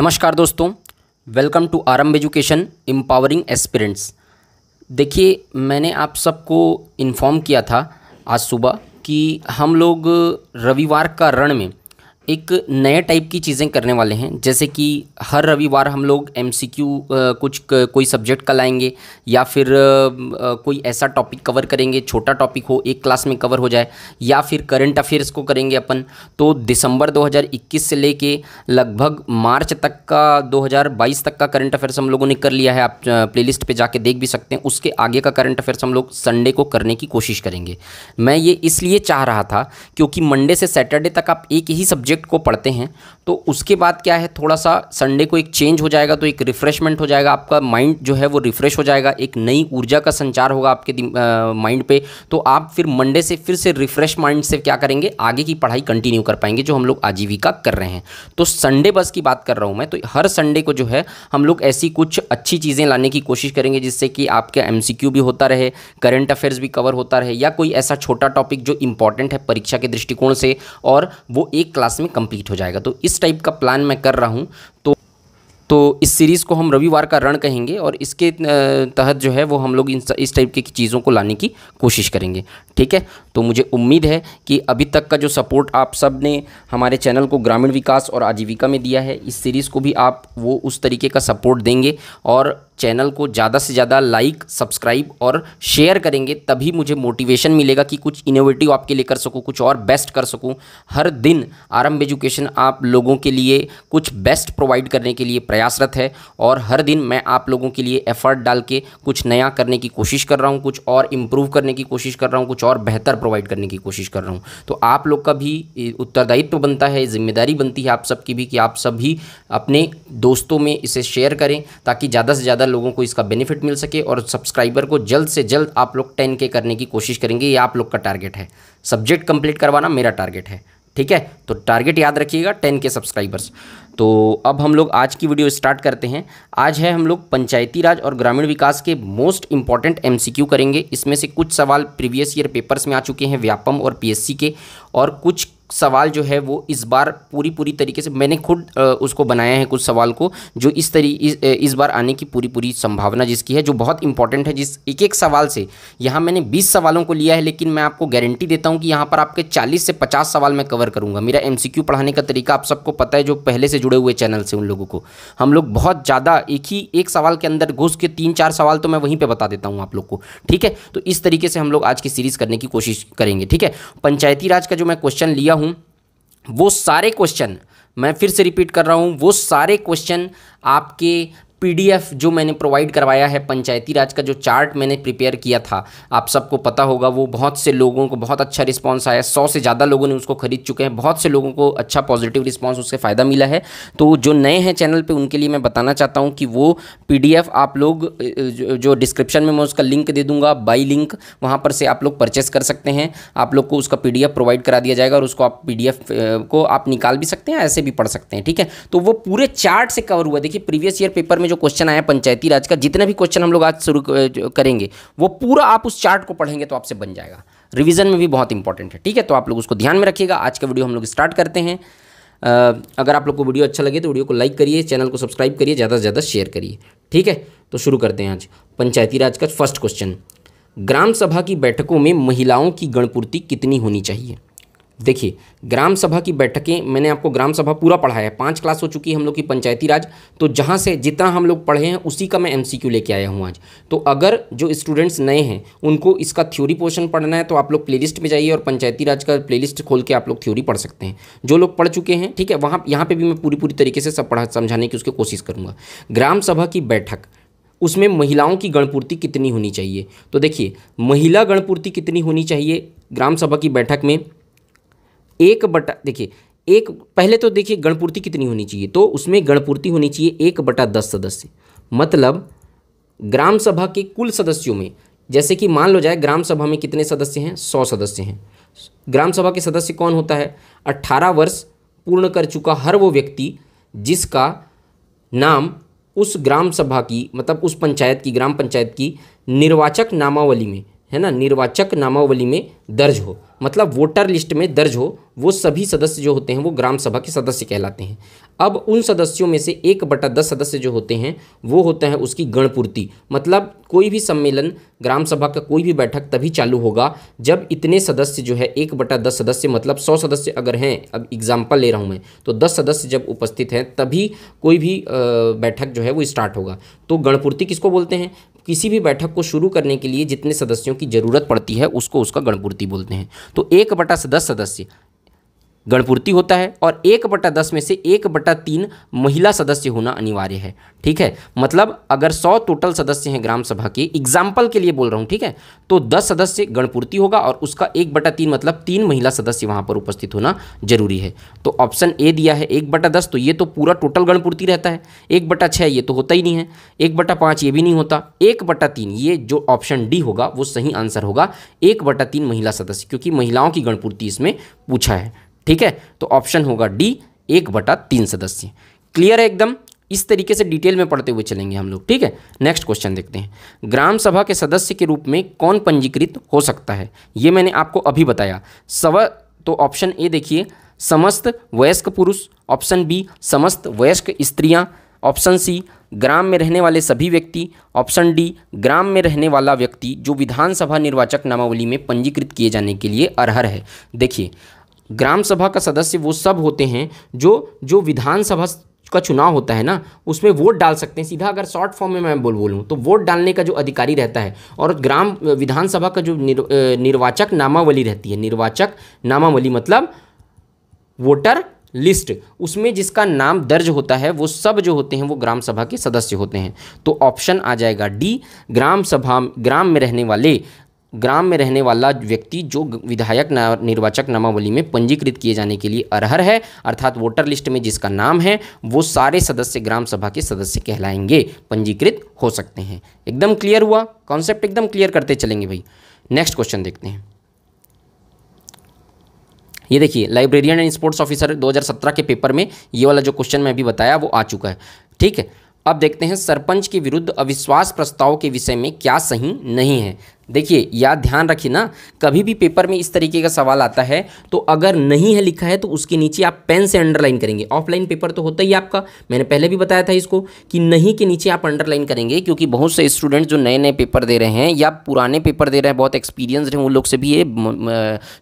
नमस्कार दोस्तों welcome to Aarambh education empowering aspirants देखिए मैंने आप सबको इन्फॉर्म किया था आज सुबह कि हम लोग रविवार का रण में एक नए टाइप की चीज़ें करने वाले हैं जैसे कि हर रविवार हम लोग एम कुछ कोई सब्जेक्ट का लाएंगे या फिर कोई ऐसा टॉपिक कवर करेंगे छोटा टॉपिक हो एक क्लास में कवर हो जाए या फिर करंट अफेयर्स को करेंगे अपन तो दिसंबर 2021 से लेके लगभग मार्च तक का 2022 तक का करंट अफेयर्स हम लोगों ने कर लिया है आप प्ले लिस्ट जाके देख भी सकते हैं उसके आगे का करंट अफेयर्स हम लोग संडे को करने की कोशिश करेंगे मैं ये इसलिए चाह रहा था क्योंकि मंडे से सैटरडे तक आप एक ही सब्जेक्ट सब्जेक्ट को पढ़ते हैं तो उसके बाद क्या है थोड़ा सा संडे को एक चेंज हो जाएगा तो एक रिफ़्रेशमेंट हो जाएगा आपका माइंड जो है वो रिफ़्रेश हो जाएगा एक नई ऊर्जा का संचार होगा आपके माइंड पे तो आप फिर मंडे से फिर से रिफ़्रेश माइंड से क्या करेंगे आगे की पढ़ाई कंटिन्यू कर पाएंगे जो हम लोग आजीविका कर रहे हैं तो संडे बस की बात कर रहा हूँ मैं तो हर संडे को जो है हम लोग ऐसी कुछ अच्छी चीज़ें लाने की कोशिश करेंगे जिससे कि आपका एम भी होता रहे करेंट अफेयर्स भी कवर होता रहे या कोई ऐसा छोटा टॉपिक जो इंपॉर्टेंट है परीक्षा के दृष्टिकोण से और वो एक क्लास में में कंप्लीट हो जाएगा तो इस टाइप का प्लान मैं कर रहा हूँ तो तो इस सीरीज़ को हम रविवार का रण कहेंगे और इसके तहत जो है वो हम लोग इस टाइप की चीज़ों को लाने की कोशिश करेंगे ठीक है तो मुझे उम्मीद है कि अभी तक का जो सपोर्ट आप सब ने हमारे चैनल को ग्रामीण विकास और आजीविका में दिया है इस सीरीज़ को भी आप वो उस तरीके का सपोर्ट देंगे और चैनल को ज़्यादा से ज़्यादा लाइक सब्सक्राइब और शेयर करेंगे तभी मुझे मोटिवेशन मिलेगा कि कुछ इनोवेटिव आपके लिए कर सकूँ कुछ और बेस्ट कर सकूँ हर दिन आरंभ एजुकेशन आप लोगों के लिए कुछ बेस्ट प्रोवाइड करने के लिए प्रयासरत है और हर दिन मैं आप लोगों के लिए एफर्ट डाल के कुछ नया करने की कोशिश कर रहा हूँ कुछ और इम्प्रूव करने की कोशिश कर रहा हूँ कुछ और बेहतर प्रोवाइड करने की कोशिश कर रहा हूँ तो आप लोग का भी उत्तरदायित्व तो बनता है जिम्मेदारी बनती है आप सबकी भी कि आप सभी अपने दोस्तों में इसे शेयर करें ताकि ज़्यादा से ज़्यादा लोगों को इसका बेनिफिट मिल सके और सब्सक्राइबर को जल्द से जल्द आप लोग टेन के करने की कोशिश करेंगे ये आप लोग का टारगेट है सब्जेक्ट कंप्लीट करवाना मेरा टारगेट है ठीक है तो टारगेट याद रखिएगा टेन के सब्सक्राइबर्स तो अब हम लोग आज की वीडियो स्टार्ट करते हैं आज है हम लोग पंचायती राज और ग्रामीण विकास के मोस्ट इंपॉर्टेंट एमसीक्यू करेंगे इसमें से कुछ सवाल प्रीवियस ईयर पेपर्स में आ चुके हैं व्यापम और पीएससी के और कुछ सवाल जो है वो इस बार पूरी पूरी तरीके से मैंने खुद उसको बनाया है कुछ सवाल को जो इस तरी इस, बार आने की पूरी पूरी संभावना जिसकी है जो बहुत इंपॉर्टेंट है जिस एक एक सवाल से यहाँ मैंने 20 सवालों को लिया है लेकिन मैं आपको गारंटी देता हूँ कि यहाँ पर आपके 40 से 50 सवाल मैं कवर करूँगा मेरा एम पढ़ाने का तरीका आप सबको पता है जो पहले से जुड़े हुए चैनल से उन लोगों को हम लोग बहुत ज़्यादा एक ही एक सवाल के अंदर घुस के तीन चार सवाल तो मैं वहीं पर बता देता हूँ आप लोग को ठीक है तो इस तरीके से हम लोग आज की सीरीज़ करने की कोशिश करेंगे ठीक है पंचायती राज का जो मैं क्वेश्चन लिया हूँ वो सारे क्वेश्चन मैं फिर से रिपीट कर रहा हूँ वो सारे क्वेश्चन आपके पीडीएफ जो मैंने प्रोवाइड करवाया है पंचायती राज का जो चार्ट मैंने प्रिपेयर किया था आप सबको पता होगा वो बहुत से लोगों को बहुत अच्छा रिस्पांस आया सौ से ज़्यादा लोगों ने उसको खरीद चुके हैं बहुत से लोगों को अच्छा पॉजिटिव रिस्पांस उससे फ़ायदा मिला है तो जो नए हैं चैनल पर उनके लिए मैं बताना चाहता हूँ कि वो पी आप लोग जो डिस्क्रिप्शन में मैं उसका लिंक दे दूँगा बाई लिंक वहाँ पर से आप लोग परचेस कर सकते हैं आप लोग को उसका पी प्रोवाइड करा दिया जाएगा और उसको आप पी को आप निकाल भी सकते हैं ऐसे भी पढ़ सकते हैं ठीक है तो वो पूरे चार्ट से कवर हुआ देखिए प्रीवियस ईयर पेपर में में जो क्वेश्चन आया पंचायती राज का जितने भी क्वेश्चन हम लोग आज शुरू करेंगे वो पूरा आप उस चार्ट को पढ़ेंगे तो आपसे बन जाएगा रिविजन में भी बहुत इंपॉर्टेंट है ठीक है तो आप लोग उसको ध्यान में रखिएगा आज का वीडियो हम लोग स्टार्ट करते हैं अगर आप लोग को वीडियो अच्छा लगे तो वीडियो को लाइक करिए चैनल को सब्सक्राइब करिए ज़्यादा से ज़्यादा शेयर करिए ठीक है तो शुरू करते हैं आज पंचायती राज का फर्स्ट क्वेश्चन ग्राम सभा की बैठकों में महिलाओं की गणपूर्ति कितनी होनी चाहिए देखिए ग्राम सभा की बैठकें मैंने आपको ग्राम सभा पूरा पढ़ाया है पाँच क्लास हो चुकी है हम लोग की पंचायती राज तो जहाँ से जितना हम लोग पढ़े हैं उसी का मैं एमसीक्यू लेके आया हूँ आज तो अगर जो स्टूडेंट्स नए हैं उनको इसका थ्योरी पोर्शन पढ़ना है तो आप लोग प्लेलिस्ट में जाइए और पंचायती राज का प्ले खोल के आप लोग थ्योरी पढ़ सकते हैं जो लोग पढ़ चुके हैं ठीक है वहाँ यहाँ पर भी मैं पूरी पूरी तरीके से सब पढ़ा समझाने की उसकी कोशिश करूँगा ग्राम सभा की बैठक उसमें महिलाओं की गणपूर्ति कितनी होनी चाहिए तो देखिए महिला गणपूर्ति कितनी होनी चाहिए ग्राम सभा की बैठक में एक बटा देखिए एक पहले तो देखिए गणपूर्ति कितनी होनी चाहिए तो उसमें गणपूर्ति होनी चाहिए एक बटा दस सदस्य मतलब ग्राम सभा के कुल सदस्यों में जैसे कि मान लो जाए ग्राम सभा में कितने सदस्य हैं सौ सदस्य हैं ग्राम सभा के सदस्य कौन होता है अट्ठारह वर्ष पूर्ण कर चुका हर वो व्यक्ति जिसका नाम उस ग्राम सभा की मतलब उस पंचायत की ग्राम पंचायत की निर्वाचक नामावली में है ना निर्वाचक नामावली में दर्ज हो मतलब वोटर लिस्ट में दर्ज हो वो सभी सदस्य जो होते हैं वो ग्राम सभा के सदस्य कहलाते हैं अब उन सदस्यों में से एक बटा दस सदस्य जो होते हैं वो होता है उसकी गणपूर्ति मतलब कोई भी सम्मेलन ग्राम सभा का कोई भी बैठक तभी चालू होगा जब इतने सदस्य जो है एक बटा दस सदस्य मतलब सौ सदस्य अगर हैं अब एग्जाम्पल ले रहा हूँ मैं तो दस सदस्य जब उपस्थित हैं तभी कोई भी बैठक जो है वो स्टार्ट होगा तो गणपूर्ति किसको बोलते हैं किसी भी बैठक को शुरू करने के लिए जितने सदस्यों की ज़रूरत पड़ती है उसको उसका गणपूर्ति बोलते हैं तो एक बटा दस सदस्य गणपूर्ति होता है और एक बटा दस में से एक बटा तीन महिला सदस्य होना अनिवार्य है ठीक है मतलब अगर सौ टोटल सदस्य हैं ग्राम सभा के एग्जाम्पल के लिए बोल रहा हूँ ठीक है तो दस सदस्य गणपूर्ति होगा और उसका एक बटा तीन मतलब तीन महिला सदस्य वहाँ पर उपस्थित होना जरूरी है तो ऑप्शन ए दिया है एक बटा दस तो ये तो पूरा टोटल गणपूर्ति रहता है एक बटा छः ये तो होता ही नहीं है एक बटा पाँच ये भी नहीं होता एक बटा तीन ये जो ऑप्शन डी होगा वो सही आंसर होगा एक बटा तीन महिला सदस्य क्योंकि महिलाओं की गणपूर्ति इसमें पूछा है ठीक है तो ऑप्शन होगा डी एक बटा तीन सदस्य क्लियर है एकदम इस तरीके से डिटेल में पढ़ते हुए चलेंगे हम लोग ठीक है नेक्स्ट क्वेश्चन देखते हैं ग्राम सभा के सदस्य के रूप में कौन पंजीकृत हो सकता है ये मैंने आपको अभी बताया सव तो ऑप्शन ए देखिए समस्त वयस्क पुरुष ऑप्शन बी समस्त वयस्क स्त्रियां ऑप्शन सी ग्राम में रहने वाले सभी व्यक्ति ऑप्शन डी ग्राम में रहने वाला व्यक्ति जो विधानसभा निर्वाचक नामावली में पंजीकृत किए जाने के लिए अरहर है देखिए ग्राम सभा का सदस्य वो सब होते हैं जो जो विधानसभा का चुनाव होता है ना उसमें वोट डाल सकते हैं सीधा अगर शॉर्ट फॉर्म में मैं बोल बोलूँ तो वोट डालने का जो अधिकारी रहता है और ग्राम विधानसभा का जो निर, निर्वाचक नामावली रहती है निर्वाचक नामावली मतलब वोटर लिस्ट उसमें जिसका नाम दर्ज होता है वो सब जो होते हैं वो ग्राम सभा के सदस्य होते हैं तो ऑप्शन आ जाएगा डी ग्राम सभा ग्राम में रहने वाले ग्राम में रहने वाला व्यक्ति जो विधायक निर्वाचक नामावली में पंजीकृत किए जाने के लिए अरहर है अर्थात वोटर लिस्ट में जिसका नाम है वो सारे सदस्य ग्राम सभा के सदस्य कहलाएंगे पंजीकृत हो सकते हैं एकदम क्लियर हुआ कॉन्सेप्ट एकदम क्लियर करते चलेंगे भाई नेक्स्ट क्वेश्चन देखते हैं ये देखिए लाइब्रेरियन एंड स्पोर्ट्स ऑफिसर 2017 के पेपर में ये वाला जो क्वेश्चन मैं अभी बताया वो आ चुका है ठीक है अब देखते हैं सरपंच के विरुद्ध अविश्वास प्रस्ताव के विषय में क्या सही नहीं है देखिए याद ध्यान रखिए ना कभी भी पेपर में इस तरीके का सवाल आता है तो अगर नहीं है लिखा है तो उसके नीचे आप पेन से अंडरलाइन करेंगे ऑफलाइन पेपर तो होता ही आपका मैंने पहले भी बताया था इसको कि नहीं के नीचे आप अंडरलाइन करेंगे क्योंकि बहुत से स्टूडेंट जो नए नए पेपर दे रहे हैं या पुराने पेपर दे रहे हैं बहुत एक्सपीरियंसड हैं उन लोग से भी ये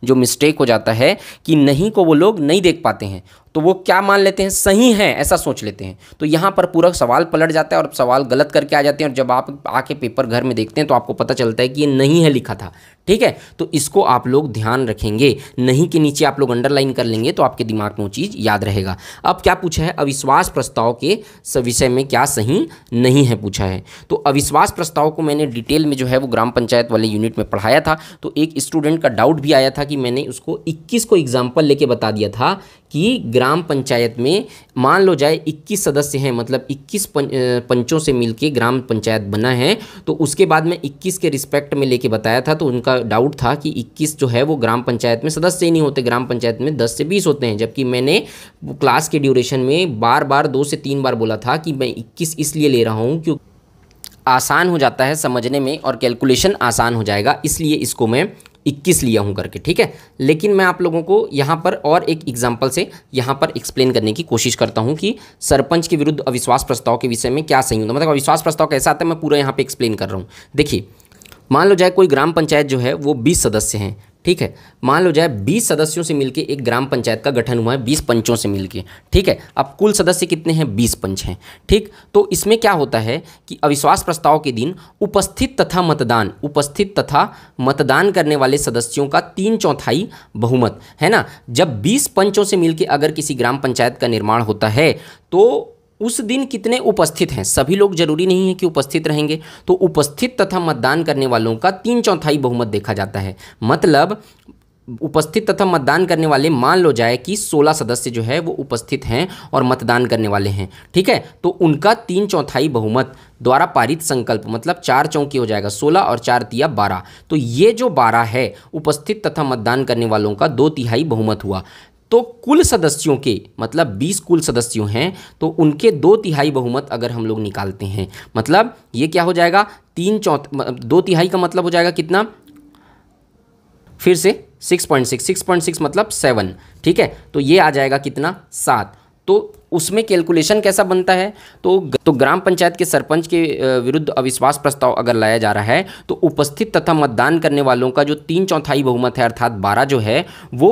जो मिस्टेक हो जाता है कि नहीं को वो लोग नहीं देख पाते हैं तो वो क्या मान लेते हैं सही है ऐसा सोच लेते हैं तो यहाँ पर पूरा सवाल पलट जाता है और सवाल गलत करके आ जाते हैं और जब आप आके पेपर घर में देखते हैं तो आपको पता चलता है कि ये नहीं है लिखा था ठीक है तो इसको आप लोग ध्यान रखेंगे नहीं के नीचे आप लोग अंडरलाइन कर लेंगे तो आपके दिमाग में वो चीज़ याद रहेगा अब क्या पूछा है अविश्वास प्रस्ताव के विषय में क्या सही नहीं है पूछा है तो अविश्वास प्रस्ताव को मैंने डिटेल में जो है वो ग्राम पंचायत वाले यूनिट में पढ़ाया था तो एक स्टूडेंट का डाउट भी आया था कि मैंने उसको इक्कीस को एग्जाम्पल लेके बता दिया था कि ग्राम पंचायत में मान लो जाए 21 सदस्य हैं मतलब 21 पंचों से मिलके ग्राम पंचायत बना है तो उसके बाद में 21 के रिस्पेक्ट में लेके बताया था तो उनका डाउट था कि 21 जो है वो ग्राम पंचायत में सदस्य ही नहीं होते ग्राम पंचायत में 10 से 20 होते हैं जबकि मैंने क्लास के ड्यूरेशन में बार बार दो से तीन बार बोला था कि मैं 21 इसलिए ले रहा हूँ क्योंकि आसान हो जाता है समझने में और कैलकुलेशन आसान हो जाएगा इसलिए इसको मैं 21 लिया हूँ करके ठीक है लेकिन मैं आप लोगों को यहाँ पर और एक एग्जाम्पल से यहाँ पर एक्सप्लेन करने की कोशिश करता हूँ कि सरपंच के विरुद्ध अविश्वास प्रस्ताव के विषय में क्या सही होता है मतलब अविश्वास प्रस्ताव कैसा आता है मैं पूरा यहाँ पर एक्सप्लेन कर रहा हूँ देखिए मान लो जाए कोई ग्राम पंचायत जो है वो बीस सदस्य हैं ठीक है मान लो जाए बीस सदस्यों से मिलकर एक ग्राम पंचायत का गठन हुआ है बीस पंचों से मिलकर ठीक है अब कुल सदस्य कितने हैं बीस पंच हैं ठीक तो इसमें क्या होता है कि अविश्वास प्रस्ताव के दिन उपस्थित तथा मतदान उपस्थित तथा मतदान करने वाले सदस्यों का तीन चौथाई बहुमत है ना जब बीस पंचों से मिलकर अगर किसी ग्राम पंचायत का निर्माण होता है तो उस दिन कितने उपस्थित हैं सभी लोग जरूरी नहीं है कि उपस्थित रहेंगे तो उपस्थित तथा मतदान करने वालों का तीन चौथाई बहुमत देखा जाता है मतलब उपस्थित तथा मतदान करने वाले मान लो जाए कि 16 सदस्य जो है वो उपस्थित हैं और मतदान करने वाले हैं ठीक है तो उनका तीन चौथाई बहुमत द्वारा पारित संकल्प मतलब चार चौकी हो जाएगा 16 और चार तिया बारह तो ये जो 12 है उपस्थित तथा मतदान करने वालों का दो तिहाई बहुमत हुआ तो कुल सदस्यों के मतलब 20 कुल सदस्यों हैं तो उनके दो तिहाई बहुमत अगर हम लोग निकालते हैं मतलब ये क्या हो जाएगा तीन चौथ दो तिहाई का मतलब हो जाएगा कितना फिर से 6.6 6.6 मतलब सेवन ठीक है तो ये आ जाएगा कितना सात तो उसमें कैलकुलेशन कैसा बनता है तो तो ग्राम पंचायत के सरपंच के विरुद्ध अविश्वास प्रस्ताव अगर लाया जा रहा है तो उपस्थित तथा मतदान करने वालों का जो तीन चौथाई बहुमत है अर्थात बारह जो है वो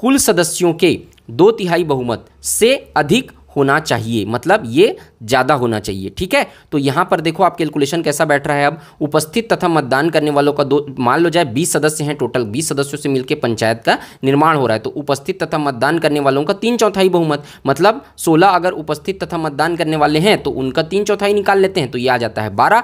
कुल सदस्यों के दो तिहाई बहुमत से अधिक होना चाहिए मतलब ये ज़्यादा होना चाहिए ठीक है तो यहाँ पर देखो आप कैलकुलेशन कैसा बैठ रहा है अब उपस्थित तथा मतदान करने वालों का दो मान लो जाए बीस सदस्य हैं टोटल बीस सदस्यों से मिलकर पंचायत का निर्माण हो रहा है तो उपस्थित तथा मतदान करने वालों का तीन चौथाई बहुमत मतलब सोलह अगर उपस्थित तथा मतदान करने वाले हैं तो उनका तीन चौथाई निकाल लेते हैं तो ये आ जाता है बारह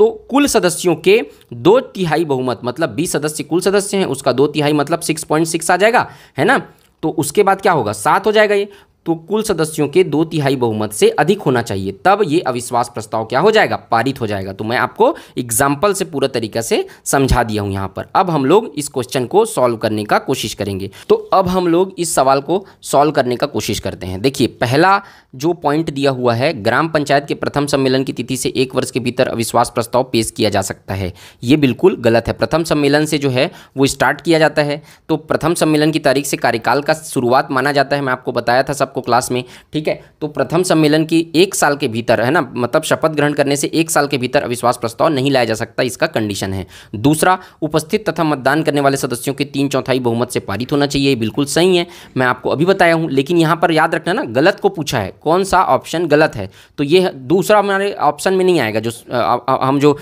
तो कुल सदस्यों के दो तिहाई बहुमत मतलब बीस सदस्य कुल सदस्य हैं उसका दो तिहाई मतलब सिक्स पॉइंट सिक्स आ जाएगा है ना तो उसके बाद क्या होगा सात हो जाएगा ये को तो कुल सदस्यों के दो तिहाई बहुमत से अधिक होना चाहिए तब ये अविश्वास प्रस्ताव क्या हो जाएगा पारित हो जाएगा तो मैं आपको एग्जाम्पल से पूरा तरीका से समझा दिया हूँ यहाँ पर अब हम लोग इस क्वेश्चन को सॉल्व करने का कोशिश करेंगे तो अब हम लोग इस सवाल को सॉल्व करने का कोशिश करते हैं देखिए पहला जो पॉइंट दिया हुआ है ग्राम पंचायत के प्रथम सम्मेलन की तिथि से एक वर्ष के भीतर अविश्वास प्रस्ताव पेश किया जा सकता है ये बिल्कुल गलत है प्रथम सम्मेलन से जो है वो स्टार्ट किया जाता है तो प्रथम सम्मेलन की तारीख से कार्यकाल का शुरुआत माना जाता है मैं आपको बताया था सबको आपको क्लास में ठीक है तो प्रथम सम्मेलन की एक साल के भीतर है ना मतलब शपथ ग्रहण करने से एक साल के भीतर अविश्वास प्रस्ताव नहीं लाया जा सकता इसका कंडीशन है दूसरा उपस्थित तथा मतदान करने वाले सदस्यों के तीन चौथाई बहुमत से पारित होना चाहिए बिल्कुल सही है मैं आपको अभी बताया हूँ लेकिन यहाँ पर याद रखना ना गलत को पूछा है कौन सा ऑप्शन गलत है तो ये दूसरा हमारे ऑप्शन में नहीं आएगा जो हम जो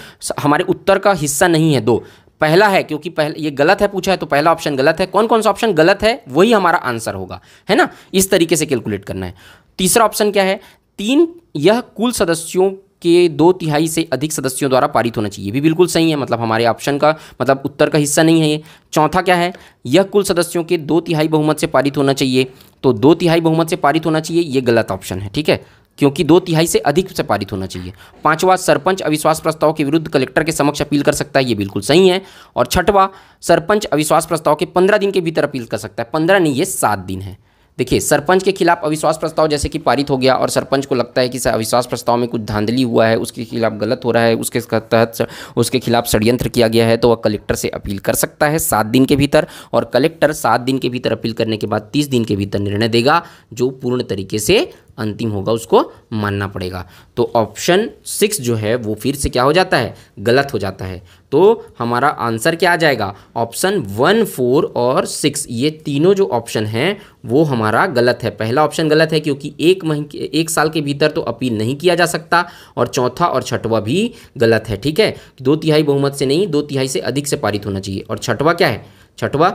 हमारे उत्तर का हिस्सा नहीं है दो पहला है क्योंकि पहले ये गलत है पूछा है तो पहला ऑप्शन गलत है कौन कौन सा ऑप्शन गलत है वही हमारा आंसर होगा है ना इस तरीके से कैलकुलेट करना है तीसरा ऑप्शन क्या है तीन यह कुल सदस्यों के दो तिहाई से अधिक सदस्यों द्वारा पारित होना चाहिए भी बिल्कुल सही है मतलब हमारे ऑप्शन का मतलब उत्तर का हिस्सा नहीं है ये चौथा क्या है यह कुल सदस्यों के दो तिहाई बहुमत से पारित होना चाहिए तो दो तिहाई बहुमत से पारित होना चाहिए ये गलत ऑप्शन है ठीक है क्योंकि दो तिहाई से अधिक से पारित होना चाहिए पांचवा सरपंच अविश्वास प्रस्ताव के विरुद्ध कलेक्टर के समक्ष अपील कर सकता है ये बिल्कुल सही है और छठवा सरपंच अविश्वास प्रस्ताव के पंद्रह दिन के भीतर अपील कर सकता है पंद्रह नहीं ये सात दिन है देखिए सरपंच के खिलाफ अविश्वास प्रस्ताव जैसे कि पारित हो गया और सरपंच को लगता है कि अविश्वास प्रस्ताव में कुछ धांधली हुआ है उसके खिलाफ गलत हो रहा है उसके तहत उसके खिलाफ षड्यंत्र किया गया है तो वह कलेक्टर से अपील कर सकता है सात दिन के भीतर और कलेक्टर सात दिन के भीतर अपील करने के बाद तीस दिन के भीतर निर्णय देगा जो पूर्ण तरीके से अंतिम होगा उसको मानना पड़ेगा तो ऑप्शन सिक्स जो है वो फिर से क्या हो जाता है गलत हो जाता है तो हमारा आंसर क्या आ जाएगा ऑप्शन वन फोर और सिक्स ये तीनों जो ऑप्शन हैं वो हमारा गलत है पहला ऑप्शन गलत है क्योंकि एक महीने एक साल के भीतर तो अपील नहीं किया जा सकता और चौथा और छठवा भी गलत है ठीक है दो तिहाई बहुमत से नहीं दो तिहाई से अधिक से पारित होना चाहिए और छठवा क्या है छठवा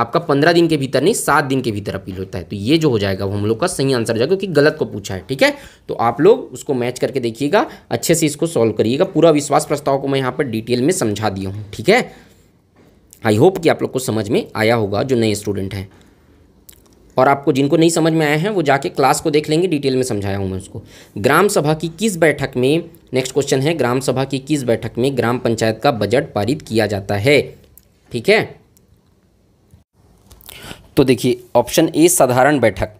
आपका पंद्रह दिन के भीतर नहीं सात दिन के भीतर अपील होता है तो ये जो हो जाएगा वो हम लोग का सही आंसर हो जाएगा क्योंकि गलत को पूछा है ठीक है तो आप लोग उसको मैच करके देखिएगा अच्छे से इसको सॉल्व करिएगा पूरा विश्वास प्रस्ताव को मैं यहाँ पर डिटेल में समझा दिया हूँ ठीक है आई होप कि आप लोग को समझ में आया होगा जो नए स्टूडेंट हैं और आपको जिनको नहीं समझ में आए हैं वो जाके क्लास को देख लेंगे डिटेल में समझाया हूँ मैं उसको ग्राम सभा की किस बैठक में नेक्स्ट क्वेश्चन है ग्राम सभा की किस बैठक में ग्राम पंचायत का बजट पारित किया जाता है ठीक है तो देखिए ऑप्शन ए साधारण बैठक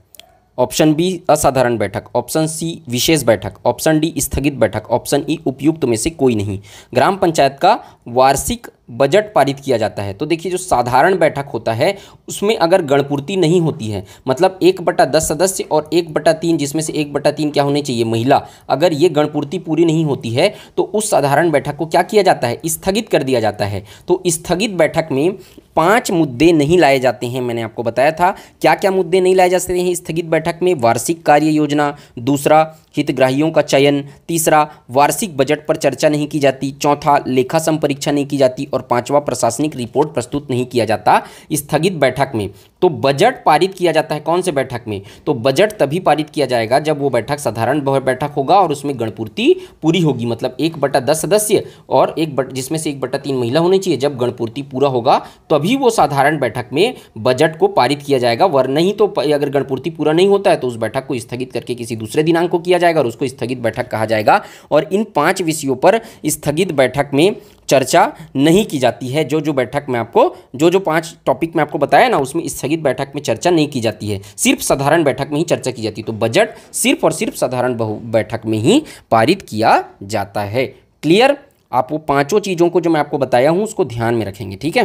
ऑप्शन बी असाधारण बैठक ऑप्शन सी विशेष बैठक ऑप्शन डी स्थगित बैठक ऑप्शन ई e उपयुक्त में से कोई नहीं ग्राम पंचायत का वार्षिक बजट पारित किया जाता है तो देखिए जो साधारण बैठक होता है उसमें अगर गणपूर्ति नहीं होती है मतलब एक बटा दस सदस्य और एक बटा तीन जिसमें से एक बटा तीन क्या होने चाहिए महिला अगर ये गणपूर्ति पूरी नहीं होती है तो उस साधारण बैठक को क्या किया जाता है स्थगित कर दिया जाता है तो स्थगित बैठक में पांच मुद्दे नहीं लाए जाते हैं मैंने आपको बताया था क्या क्या मुद्दे नहीं लाए जाते हैं स्थगित बैठक में वार्षिक कार्य योजना दूसरा हितग्राहियों का चयन तीसरा वार्षिक बजट पर चर्चा नहीं की जाती चौथा लेखा संपरीक्षा नहीं की जाती और पांचवा प्रशासनिक रिपोर्ट प्रस्तुत नहीं किया जाता स्थगित बैठक में तो बजट पारित किया जाता है कौन से बैठक में तो बजट तभी पारित किया जाएगा जब वो बैठक साधारण बैठक होगा और उसमें गणपूर्ति पूरी होगी मतलब एक बटा दस सदस्य और एक बट जिसमें से एक बटा तीन महिला होनी चाहिए जब गणपूर्ति पूरा होगा तभी वो साधारण बैठक में बजट को पारित किया जाएगा वर नहीं तो अगर गणपूर्ति पूरा नहीं होता है तो उस बैठक को स्थगित करके किसी दूसरे दिनांक को किया जाएगा और उसको स्थगित बैठक कहा जाएगा और इन पाँच विषयों पर स्थगित बैठक में चर्चा नहीं की जाती है जो जो बैठक में आपको जो जो पाँच टॉपिक में आपको बताया ना उसमें स्थगित बैठक में चर्चा नहीं की जाती है सिर्फ साधारण बैठक में ही चर्चा की जाती है तो बजट सिर्फ और सिर्फ साधारण बैठक में ही पारित किया जाता है क्लियर आप वो पाँचों चीज़ों को जो मैं आपको बताया हूँ उसको ध्यान में रखेंगे ठीक है